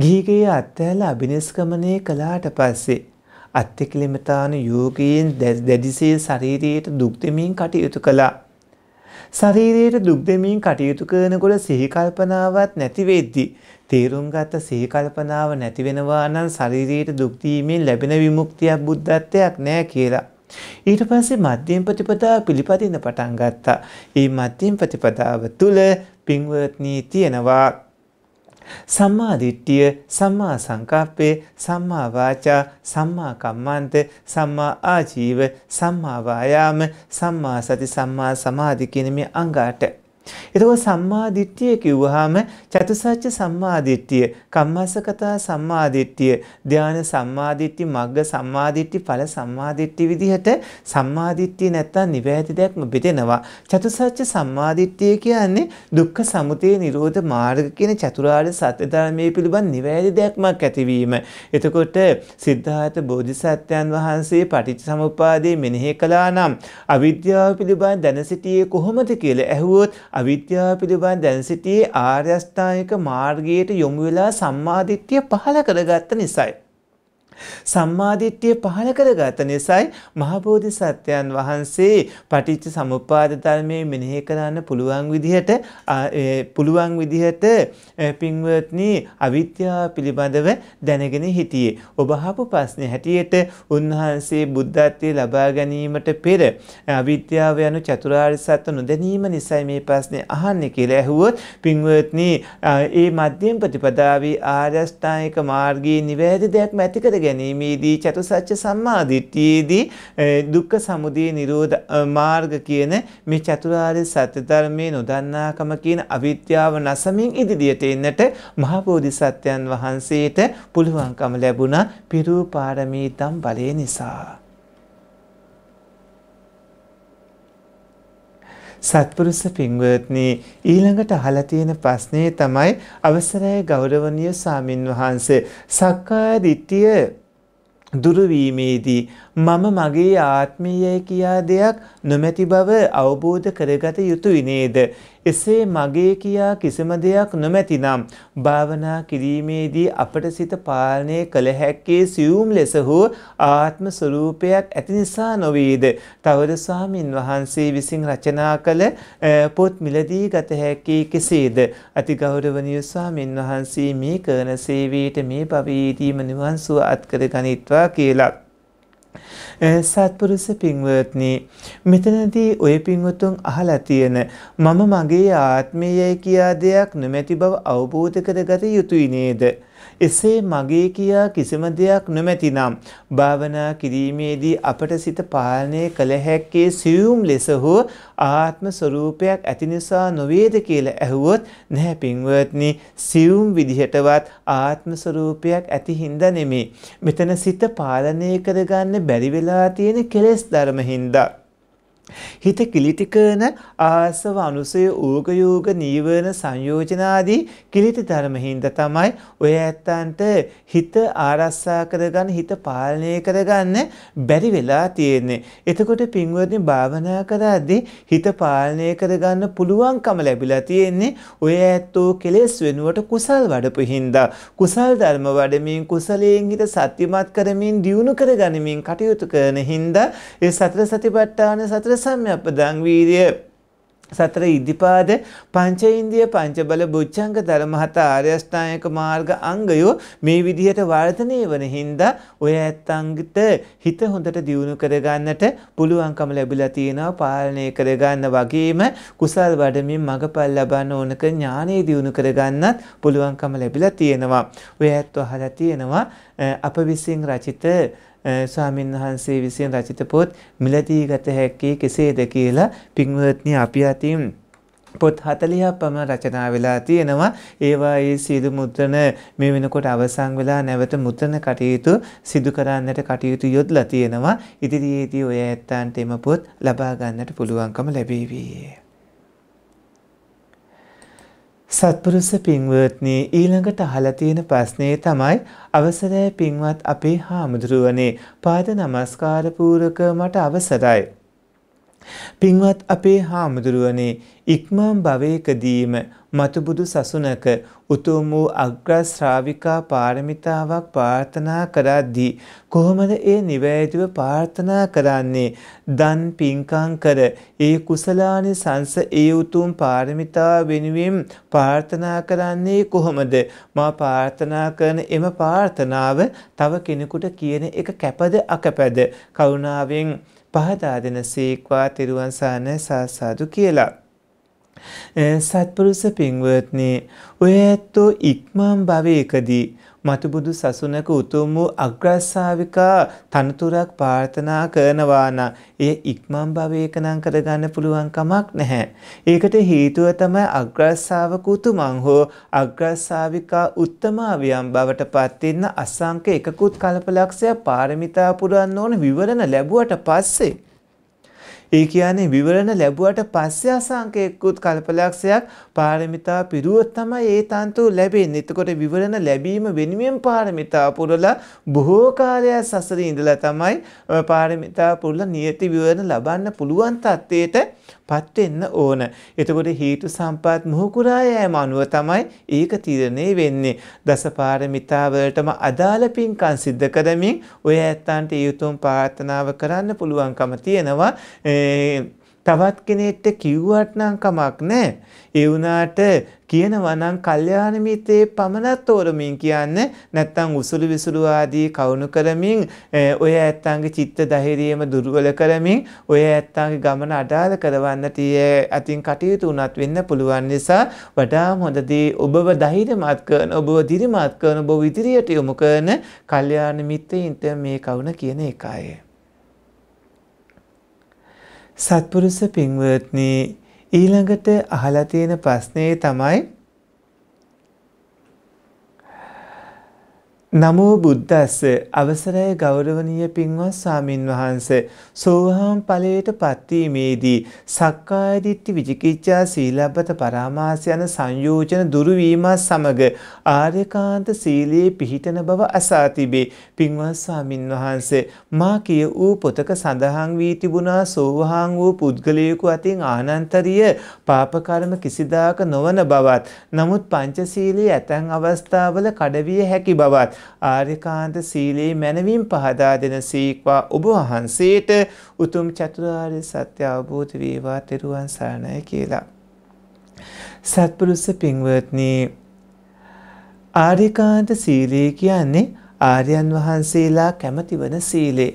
ගීගේ අත්තෑල අභිනිස්කමනය කලාට පස්සේ. අත්තිකලිමතාන යෝගයෙන් දැඩිසේ ශරීරයට දුක්දමින් කටයුතු කළා. ශරීරයට දුක්දමින් කටයුතු කරනකොට සිහිකල්පනාවත් නැතිවෙද්දි. තේරුම් ගත සීකල්පනාව නැති වෙනවා නම් ශරීරයේ දුක් දීමෙන් ලැබෙන විමුක්තියක් බුද්ධත්වයක් නෑ කියලා. ඊට පස්සේ මධ්‍යම ප්‍රතිපදාව පිළිපදින්න පටන් ගත්තා. මේ මධ්‍යම ප්‍රතිපදාව තුල පින්වත්නි තියෙනවා සම්මා දිට්ඨිය සම්මා සංකප්පේ සම්මා වාචා සම්මා කම්මන්ත සම්මා ආජීව සම්මා වායාම සම්මා සති සම්මා සමාධි කියන මේ අංගාට එතකොට සම්මාදිට්ඨිය කිව්වහම චතුසත්‍ය සම්මාදිට්ඨිය, කම්මස්සකතා සම්මාදිට්ඨිය, ධාන සම්මාදිට්ඨි, මග්ග සම්මාදිට්ඨි, ඵල සම්මාදිට්ඨි විදිහට සම්මාදිට්ඨිය නැත්තම් නිවැරදි දෙයක් බෙදෙනවා. චතුසත්‍ය සම්මාදිට්ඨිය කියන්නේ දුක්ඛ සමුදය නිරෝධ මාර්ග කියන චතුරාර්ය සත්‍ය ධර්මයේ පිළිබඳ නිවැරදි දෙයක්මක් ඇතිවීම. එතකොට සිද්ධාර්ථ බෝධිසත්වයන් වහන්සේ පටිච්චසමුප්පාදේ මෙනෙහි කළා නම් අවිද්‍යාව පිළිබඳ දැන සිටියේ කොහොමද කියලා ඇහුවොත් අවිද්‍යාව පිළිබඳ දැන් සිටියේ ආර්ය අෂ්ටාංගික මාර්ගයට යොමු වෙලා සම්මාදිට්ඨිය පහළ කරගත්ත නිසායි. සම්මාදිට්ඨිය පහළ කරගත නිසායි මහබෝධි සත්‍යයන් වහන්සේ පටිච්ච සමුප්පාද ධර්මයේ මෙනෙහි කරන්න පුළුවන් විදිහට පුළුවන් විදිහට පින්වත්නි අවිද්‍යාව පිළිබඳව දැනගෙන හිටියේ. ඔබ අහපු ප්‍රශ්නේ හැටියට උන්වහන්සේ බුද්ධත්වයේ ලබා ගැනීමට පෙර අවිද්‍යාව යන චතුරාර්ය සත්‍ය නොදැනීම නිසායි මේ ප්‍රශ්නේ අහන්නේ කියලා ඇහුවොත් පින්වත්නි ඒ මධ්‍යම ප්‍රතිපදාවේ ආර්ය අෂ්ටාංගික මාර්ගයේ නිවැරදි දෙයක් මැතිකර ගැනීමේදී චතුසත්‍ය සම්මාදිට්ඨියේදී දුක්ඛ සමුදය නිරෝධ මාර්ග කියන මේ චතුරාර්ය සත්‍ය ධර්මයේ නොදන්නාකම කියන අවිද්‍යාව නැසමින් ඉදිරියට එන්නට මහ බෝධිසත්වයන් වහන්සේට පුළුවන්කම ලැබුණා පිරූ පාරමී තම් බලේ නිසා සත්පුරුෂ පින්වත්නි ඊළඟට අහලා තියෙන ප්‍රශ්නේ තමයි අවසරයි ගෞරවනීය සාමින් වහන්සේ සක්කාය දිට්ඨිය දුරු වීමේදී මම මගේ ආත්මීයයි කියා දෙයක් නොමැති බව අවබෝධ කරගත යුතුයි නේද. එසේ මගේ කියා කිසිම දෙයක් නොමැතිනම් භාවනා කිරීමේදී අපට සිත පාලනය කළ හැක්කේ සියුම් ලෙස හෝ ආත්ම ස්වરૂපයක් ඇති නිසා නොවේද. තවද ස්වාමින් වහන්සේ විසින් රචනා කළ පොත් මිලදී ගත හැක්කේ කෙසේද. අතිගෞරවනීය ස්වාමින් වහන්සේ මේ කරන සේවයට මේ භවයේදීම නිවන් සුව අත්කර ගනිත්වා කියලා සත්පුරුෂ පින්වත්නි මෙතනදී ඔය පින්වතුන් අහලා තියෙන මම මගේ ආත්මයයි කියා දෙයක් නොමැති බව අවබෝධ කරගත යුතුයි නේද? එසේ මගේ කියා කිසිම දෙයක් නොමැතිනම් භාවනා කිරීමේදී අපට සිත පාලනය කළ හැක්කේ සියුම් ලෙස හෝ ආත්ම ස්වરૂපයක් ඇති නිසා නොවේද කියලා ඇහුවොත් නැහැ පින්වත්නි සියුම් විදිහටවත් ආත්ම ස්වરૂපයක් ඇති හින්දා නෙමේ මෙතන සිත පාලනය කරගන්න බැරි වෙලා තියෙන කෙලෙස් ධර්ම හින්දා හිත කිලිටිකන ආසව අනුසය ඌගයෝග නීවරණ සංයෝජනාදී කිලිටි ධර්මහින්ද තමයි ඔය ඇත්තන්ට හිත ආරස්සා කරගන්න හිත පාලනය කරගන්න බැරි වෙලා තියෙන්නේ. එතකොට පින්වත්නි භාවනා කරද්දී හිත පාලනය කරගන්න පුළුවන්කම ලැබිලා තියෙන්නේ ඔය ඇත්තෝ කෙලෙස් වෙනුවට කුසල් වඩපු හින්දා. කුසල් ධර්ම වඩමින් කුසලයෙන් හිත සත්‍යමත් කරමින් දියුණු කරගනිමින් කටයුතු කරන හින්දා ඒ සතර සතිපට්ඨාන සතර සම්්‍යප්පදංවීරිය සතර ඉදිපාද පංච ඉන්දිය පංච බල බුච්චංග ධර්මහත ආර්යෂ්ඨායක මාර්ග අංගයෝ මේ විදිහට වර්ධනය වන හින්දා ඔය ඇත්තන්ගිට හිත හොඳට දියුණු කරගන්නට පුළුවන්කම ලැබිලා තියෙනවා පාලනය කරගන්න වගේම කුසල් වඩමින් මගපල් ලබන්න ඕනක ඥානය දියුණු කරගන්නත් පුළුවන්කම ලැබිලා තියෙනවා. ඔය ඇත්ව අහලා තියෙනවා අප විසින් රචිත ස්වාමීන් වහන්සේ විසින් රචිත පොත් මිලදී ගත හැක්කේ කෙසේද කියලා පින්වත්නි අපි අතින් පොත් 40ක් පමණ රචනා වෙලා තියෙනවා ඒවා ඒ සියලු මුද්‍රණ මේ වෙනකොට අවසන් වෙලා නැවත මුද්‍රණ කටයුතු සිදු කරන්නට කටයුතු යොදලා තියෙනවා ඉදිරියේදී ඔය ඇත්තන්ට එම පොත් ලබා ගන්නට පුළුවන්කම ලැබේවි සත්පුරුස පින්වත්නි ඊළඟට අහලා තියෙන ප්‍රශ්නේ තමයි අවසරයි පින්වත් අපේ හාමුදුරුවනේ පාද නමස්කාර පූරක මට අවසරයි පින්වත් අපේ හාමුදුරුවනේ ඉක්මම් භවයකදීම මතුබුදු සසුනක උතුම් වූ අග්‍රශ්‍රාවිකා පාරමිතාවක් ප්‍රාර්ථනා කරද්දී කොහොමද ඒ නිවැරදිව ප්‍රාර්ථනා කරන්නේ දන් පින්කම් කර ඒ කුසලානි සංස ඒ උතුම් පාරමිතාව වෙනුවෙන් ප්‍රාර්ථනා කරන්නේ කොහොමද මා ප්‍රාර්ථනා කරන එම ප්‍රාර්ථනාව තව කෙනෙකුට කියන එක කැපද අකපැද කරුණාවෙන් පහදා දෙන සීක්වා තිරුවන් සාන සාසාදු කියලා සත්පුරුස පින්වත්නේ ඔය ඇත්තෝ ඉක්මම් භවයකදී මතුබුදු සසුනක උතුම් වූ අග්‍රස්සාවිකා තනතුරක් ප්‍රාර්ථනා කරනවා නම් එය ඉක්මම් භවයක නම් කරගන්න පුළුවන් කමක් නැහැ. ඒකට හේතුව තමයි අග්‍රස්සාවක උතුමන් හෝ අග්‍රස්සාවිකා උත්තමාවියන් බවට පත් වෙන්න අසංක එකකුත් කල්පලක්ෂය පාරමිතා පුරන්න ඕන විවරණ ලැබුවට පස්සේ ඒ කියන්නේ විවරණ ලැබුවට පස්සේ අසංකේකුත් කල්පලක්ෂයක් පාරමිතා පිරුවොත් තමයි ඒ තන්තු ලැබෙන්නේ. එතකොට විවරණ ලැබීම වෙනුවෙන් පාරමිතා පුරලා බොහෝ කාලයක් සසරේ ඉඳලා තමයි පාරමිතා පුරලා නියති විවරණ ලබන්න පුළුවන් තත්ත්වයට පත් වෙන්න ඕන. එතකොට හේතු සම්පත් මොහුකුරා යෑම අනුව තමයි ඒක තීරණය වෙන්නේ. දස පාරමිතා වලටම අදාළ පින්කම් සිද්ධ කරමින් ඔය ඇත්තන්ට ඒ උතුම් ප්‍රාර්ථනාව කරන්න පුළුවන්කම තියෙනවා. තවත් කෙනෙක්ට කිව්වට නම් කමක් නැහැ. ඒ වුණාට කියනවා නම් කල්යාණ මිත්‍රේ පමණත් ඕරමින් කියන්න නැත්නම් උසුළු විසුළු ආදී කවුණු කරමින් ඔය ඇත්තන්ගේ චිත්ත ධෛර්යයම දුර්වල කරමින් ඔය ඇත්තන්ගේ ගමන අඩාල කරවන්න tie අතින් කටයුතු උනත් වෙන්න පුළුවන් නිසා වඩාම හොඳදී ඔබව ධෛර්යමත් කරන ඔබව දිරිමත් කරන ඔබ ඉදිරියට යොමු කරන කල්යාණ මිත්‍රයින්ට මේ කවුණ කියන එකයි සත්පුරුෂ පින්වත්නි ඊළඟට අහලා තියෙන ප්‍රශ්නේ තමයි නමෝ බුද්දස්ස අවසරය ගෞරවනීය පින්වත් ස්වාමින් වහන්ස සෝහාම් ඵලයට පත්වීමේදී සක්කාය දිට්ඨි විචිකිච්ඡා සීලබ්බත පරාමාස යන සංයෝජන දුරු වීමත් සමග ආර්යකාන්ත සීලයේ පිහිටන බව අසා තිබේ පින්වත් ස්වාමින් වහන්ස මා කිය වූ පොතක සඳහන් වී තිබුණා සෝහාන් වූ පුද්ගලයෙකු අතින් ආනන්තරීය පාප කර්ම කිසිදාක නොවන බවත් නමුත් පංචශීලයේ ඇතැම් අවස්ථාවල කඩවිය හැකි බවත් ආර්යකාන්ත සීලයේ මැනවින් පහදා දෙන සීක්වා ඔබ වහන්සේට උතුම් චතුරාර්ය සත්‍ය අවබෝධ වේවා තෙරුවන් සරණයි කියලා. සත්පුරුෂ පින්වත්නි ආර්යකාන්ත සීලය කියන්නේ ආර්යයන් වහන්සේලා කැමති වන සීලේ.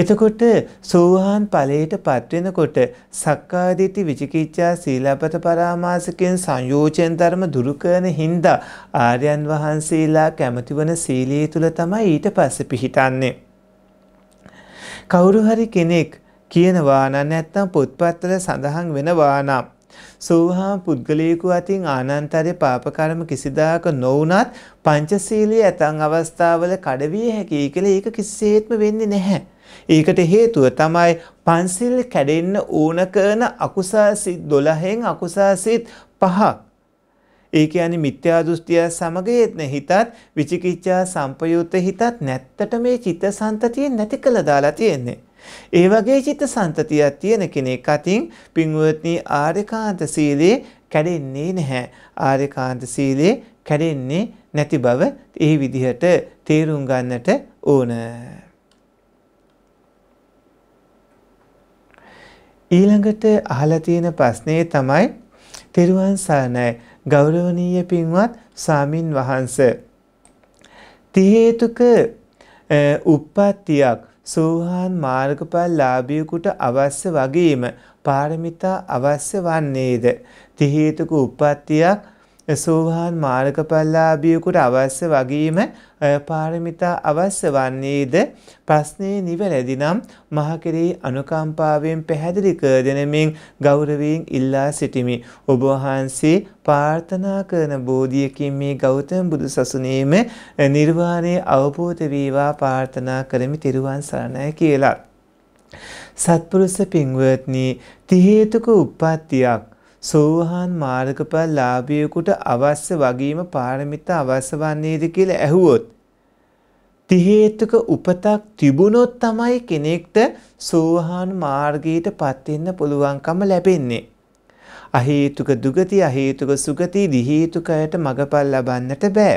එතකොට සෝවාන් ඵලයට පත්වෙනකොට සක්කාදිට්ඨි විචිකිච්ඡා සීලපත පරාමාසකෙන් සංයෝජන ධර්ම දුරු කරන හින්දා ආර්යයන් වහන්සේලා කැමති වන සීලයේ තුල තමයි ඊට පස්සේ පිහිටන්නේ. කවුරු හරි කෙනෙක් කියනවා නම් නැත්තම් පොත්පත්වල සඳහන් වෙනවා නම් සෝහා පුද්ගලයෙකු අතින් ආනන්තරය පාපකරම කිසිදාක නොවනත් පංචසීලයේ ඇතන් අවස්ථාවල කඩවිය හැකි කියලා ඒක කිසිසේත්ම වෙන්නේ නැහැ. ඒකට හේතුව තමයි පන්සිල් කැඩෙන්න ඕන කරන අකුසාසිත් 12න් අකුසාසිත් පහක්. ඒ කියන්නේ මිත්‍යා දෘෂ්ටිය සමග යෙත්න හිතත් විචිකිච්ඡා සම්පයුත්ත හිතත් නැත්තට මේ චිත්තසංතතිය නැති කළා දාලා තියෙන්නේ. ඒ වගේ චිත්තසංතතියක් තියෙන කෙනෙක් අතින් පින්වත්නි ආර්යකාන්ත සීලේ කැඩෙන්නේ නැහැ. ආර්යකාන්ත සීලේ කැඩෙන්නේ නැති බව ඒ විදිහට තේරුම් ගන්නට ඕන. ඊළඟට අහලා තියෙන ප්‍රශ්නේ තමයි තෙරුවන් සරණයි ගෞරවනීය පින්වත් සාමින් වහන්ස. ති හේතුක උප්පත්තියක් සෝහාන් මාර්ගඵල ලාභියෙකුට අවශ්‍ය වගේම පාරමිතා අවශ්‍ය වන්නේද? ති හේතුක උප්පත්තියක් සෝවාන් මාර්ගඵලලාභියෙකුට අවශ්‍ය වගේම පාරමිතා අවශ්‍ය වන්නේද ප්‍රශ්නේ නිවැරදිනම් මහ කෙරෙහි අනුකම්පාවෙන් පැහැදිලි කර දෙනමින් ගෞරවයෙන් ඉල්ලා සිටිමි ඔබ වහන්සේ ප්‍රාර්ථනා කරන බෝධියකින් මේ ගෞතම බුදු සසුනේම නිර්වාණය අවබෝධ වේවා ප්‍රාර්ථනා කරමි තෙරුවන් සරණයි කියලා සත්පුරුෂ පින්වත්නි ති හේතුක උප්පත්තියක් සෝහන් මාර්ගඵල ලාභියෙකුට අවශ්‍ය වගේම පාරමිතා අවශ්‍ය වන්නේද කියලා ඇහුවොත් තිහේතුක උපතක් තිබුණොත් තමයි කෙනෙක්ට සෝහන් මාර්ගයට පත් වෙන්න පුළුවන්කම ලැබෙන්නේ. අහේතුක දුගති අහේතුක සුගති දිහේතුකයට මගපල් ලබන්නට බෑ.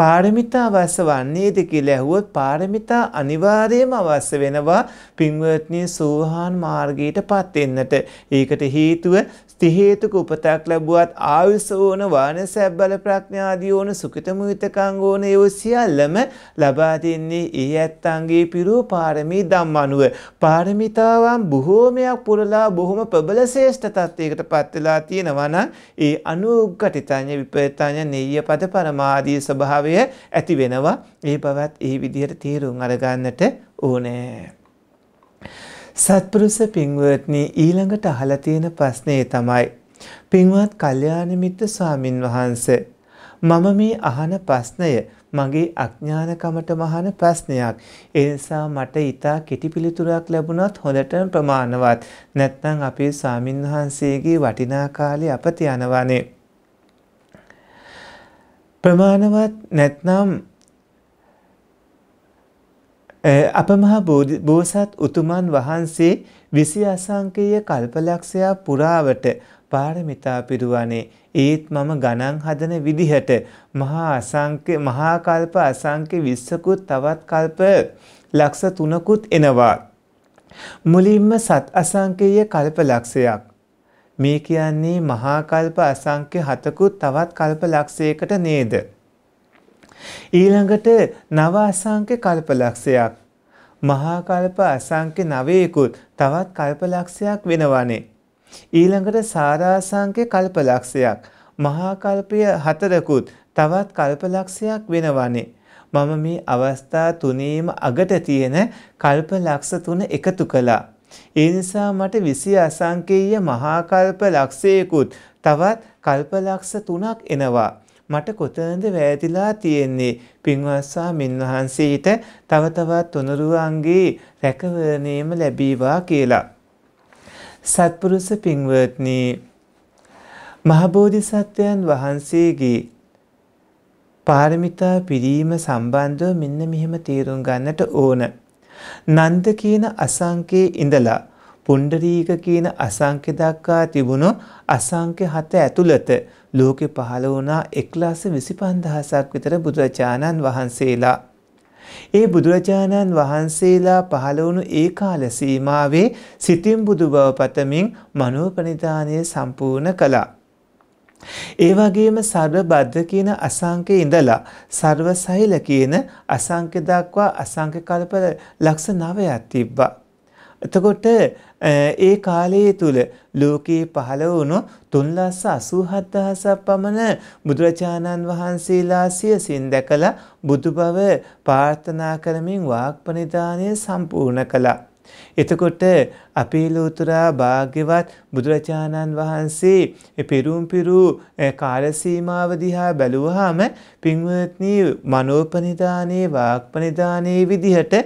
පාරමිතා අවශ්‍ය වන්නේද කියලා ඇහුවොත් පාරමිතා අනිවාර්යයෙන්ම අවශ්‍ය වෙනවා පින්වත්නි සෝහාන් මාර්ගයට පත් වෙන්නට. ඒකට හේතුව ස්ථිහේතුක උපතක් ලැබුවත් ආයුස ඕන වානසැබ් බල ප්‍රඥාදී ඕන සුකිතම විතකංග ඕන ඒව සියල්ලම ලබා දෙන්නේ ඒ ඇත්තන්ගේ පිරූ පාරමී ධම් අනුව. පාරමිතාවන් බොහෝමයක් පුරලා බොහොම ප්‍රබල ශේෂ්ඨ තත්ත්වයකට පත් වෙලා තියෙනවා නම් ඒ අනුග්ගටිතඤ්ඤ විපේතඤ්ඤ නෙය්‍ය පද පරමාදී ස්වභාවය ඇති වෙනවා. ඒ බවත් ඒ විදිහට තේරුම් අරගන්නට ඕනේ. සත්පුරුෂ පින්වත්නි ඊළඟට අහලා තියෙන ප්‍රශ්නේ තමයි පින්වත් කල්යාණ මිත්‍ර ස්වාමින් වහන්සේ මම මේ අහන ප්‍රශ්නය මගේ අඥානකමට මහන ප්‍රශ්නයක්. ඒ නිසා මට ඊටා කෙටි පිළිතුරක් ලැබුණත් හොඳටම ප්‍රමාණවත්. නැත්නම් අපේ ස්වාමින්වහන්සේගේ වටිනා කාලේ අපත යනවානේ. ප්‍රමාණවත් නැත්නම් අපමහා බෝසත් උතුමන් වහන්සේ විසි අසංකීය කල්පලක්ෂයක් පුරාවට පාරමිතා පිරුවනේ ඒත් මම ගණන් හදන විදිහට මහා අසංක්‍ය මහා කල්ප අසංක්‍ය 20කුත් තවත් කල්ප ලක්ෂ 3කුත් එනවා මුලින්ම සත් අසංකේය කල්ප ලක්ෂයක් මේ කියන්නේ මහා කල්ප අසංක්‍ය 7කුත් තවත් කල්ප ලක්ෂයකට නේද ඊළඟට නව අසංඛ්‍ය කල්පලක්ෂයක් මහා කල්ප අසංඛ්‍ය නවයකුත් තවත් කල්පලක්ෂයක් වෙනවානේ. ඊළඟට සාරාසංඛ්‍ය කල්පලක්ෂයක් මහා කල්පය හතරකුත් තවත් කල්පලක්ෂයක් වෙනවානේ. මම මේ අවස්ථා තුනේම අගට තියෙන කල්පලක්ෂ තුන එකතු කළා. ඒ නිසා මට 20 අසංකේය මහා කල්ප ලක්ෂයකුත් තවත් කල්ප ලක්ෂ තුනක් එනවා. මට කොතනද වැෑතිලා තියෙන්නේ පින්වස්සා මින්වහන්සේට තවතවත් උනරුවන්ගේ රැකවරණයම ලැබීවා කියලා. සත්පුරුස පින්වත්නී මහබෝධිසත්වයන් වහන්සේගේ පාරමිතා පිරීම සම්බන්ධව මෙන්න මෙහෙම තේරුම් ගන්නට ඕන. නන්ද කියන අසංකේ ඉඳලා පුණ්ඩරීක කියන අසංඛ්‍ය දක්වා තිබුණු අසංඛ්‍ය හත ඇතුළත ලෝකෙ පහළ වුණා 125000ක් විතර බුදුරජාණන් වහන්සේලා. ඒ බුදුරජාණන් වහන්සේලා පහළ වුණු ඒ කාල සීමාවේ සිතින් බුදු බව පතමින් මනෝපනිදානය සම්පූර්ණ කළා. ඒ වගේම සර්ව බද්ධ කියන අසංඛ්‍ය ඉඳලා සර්ව සෛල කියන අසංඛ්‍ය දක්වා අසංඛ්‍ය කල්ප ලක්ෂ 9ක් තිබ්බා. එතකොට ඒ කාලයේ තුල ලෝකයේ පහළ වුණු 377000ක් පමණ බුදුරජාණන් වහන්සේලා සියසින් දැකලා බුදුබව ප්‍රාර්ථනා කරමින් වාග්පනිදානය සම්පූර්ණ කළා. එතකොට අපේ ලෝතුරා භාග්‍යවත් බුදුරජාණන් වහන්සේ පෙරුම්පිරු කාලසීමාව දිහා බැලුවහම පින්වත්නි මනෝපනිදානේ වාක්පනිදානේ විදිහට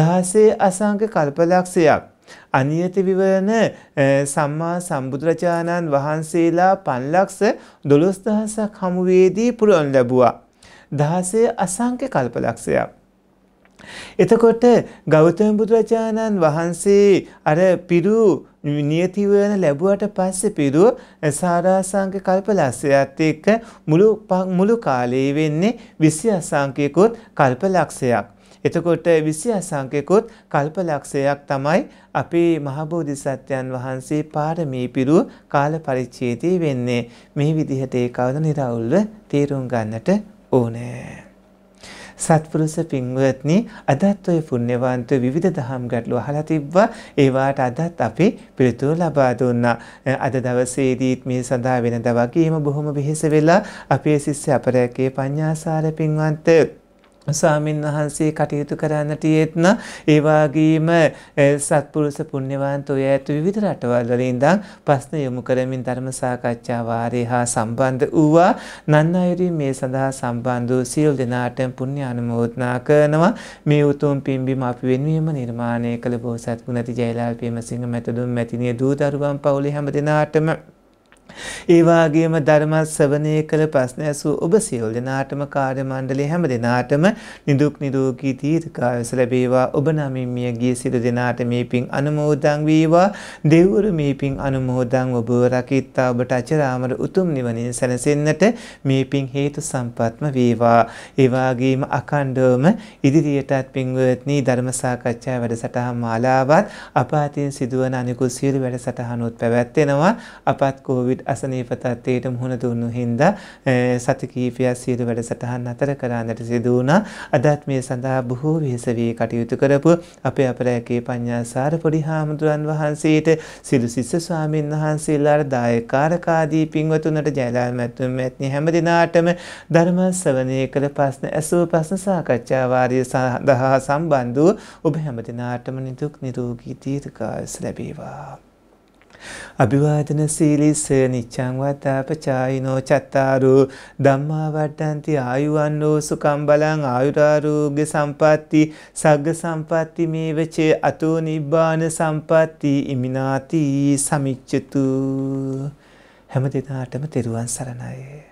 දහසේ අසංක කල්පලක්ෂයක් අනියති විවරණ සම්මා සම්බුදුරජාණන් වහන්සේලා පන්ලක්ෂ දොළොස් දහසක් හමුවේදී පුරොන් ලැබුවා. දහසේ අසංක කල්පලක්ෂයක්. එතකොට ගෞතම බුදුරජාණන් වහන්සේ අර පිරු නියතිව යන ලැබුවට පස්සේ පිරු සාරාසංක කල්පලක්ෂයත් එක්ක මුළු මුළු කාලේ වෙන්නේ 20 අසංකයකොත් කල්පලක්ෂයක්. එතකොට 20 අසංකයකොත් කල්පලක්ෂයක් තමයි අපේ මහබෝධිසත්වයන් වහන්සේ පාරමී පිරු කාල පරිච්ඡේදයේ වෙන්නේ. මේ විදිහට ඒ කවුද निराවුල්ව තේරුම් ගන්නට ඕනේ. සත්පුරුෂ පින්වත්නි අදත් ඔය පුණ්‍යවන්ත විවිධ දහම් ගැටලු අහලා තිබ්බා. ඒවාට අදත් අපි පිළිතුරු ලබා දුන්නා. අද දවසේදීත් මේ සඳහා වෙනදා වගේම බොහොම වෙහෙස වෙලා අපේ ශිෂ්‍ය අපරැකේ පඤ්ඤාසාර පින්වන්ත ස්වාමින් වහන්සේ කටයුතු කරන්නට යෙත්න ඒවාගේම සත්පුරුස පුුණ්‍යවන්ත ඔය ඇතු විවිධ රටවල්වල ඉඳං ප්‍රශ්න යොමු කරමින් ධර්ම සාකච්ඡාවාරය හා සම්බන්ධ වූවා නන්න අයුරින් මේ සඳහා සම්බන්ධ වූ සියල් දෙනාටම පුුණ්‍ය අනුමෝදනා කරනවා මේ උතුම් පිම්බිම අපි වෙනුවම නිර්මාණය කළ බෝසත් ගුණති ජයලාල් පේමසිංහ මැතදුම් මැතිනිය දූ දරුවන් පවුලි හැම දෙනාටම ඒවාගේම ධර්මත් සවනය කළ ප්‍රශ්න ඇසු ඔබ සියල් දෙනාටම කාර්ය මණ්ඩලේ හැම දෙනාටම නිදුක් නිරෝගී තීර්කායස ලැබේවා ඔබ නමින් මිය ගිය සිදු දෙනාට මේ පින් අනුමෝදන් වේවා දෙව්වරු මේ පින් අනුමෝදන් ඔබ රකිත්තා ඔබට අචරාමර උතුම් නිවනින් සැනසෙන්නට මේ පින් හේතු සම්පත්ම වේවා ඒවාගේම අකණ්ඩවම ඉදිරියටත් පින්වත්නී ධර්ම සාකච්ඡා වැඩසටහන් මාලාවත් අපාතින් සිදුවන අනිකුත් සියලු වැඩසටහනුත් පැවැත්වෙනවා අපත් කොවිඩ් අසනීපතත්වයට මුහුණ දුන්නු හින්දා සති කීපයක් සියලු වැඩසටහන් අතර කරන්නට සිදු වුණා. අදත් මේ සඳහා බොහෝ වෙහෙසවී කටයුතු කරපු අපේ අපරැකේ පඤ්ඤාසාර පොඩි හාමුදුරන් වහන්සේට සිළු සිස්ස ස්වාමින් වහන්සේලාට දායකාරකාදී පින්වතුන්ට ජයලාල් මැතුම් මැත්නි හැම දිනාටම ධර්ම ශ්‍රවණය කළ ප්‍රශ්න ඇසූ ප්‍රශ්න සාකච්ඡා වාරිය සඳහා සම්බන්ධ වූ ඔබ හැම දිනාටම නිදුක් නිරෝගී දීර්ඝායස ලැබේවා අභිවාදන සීලිස නිච්චං වතාපචායිනෝ චත්තාරු ධම්මා වට්ටන්ති ආයුවන්නෝ සුකම් බලං ආයුරාරෝග්‍ය සම්පatti සග්ග සම්පatti මේවච අතෝ නිබ්බාන සම්පatti ඉමිනාති සමිච්ඡතු හැම දිනාටම තෙරුවන් සරණයි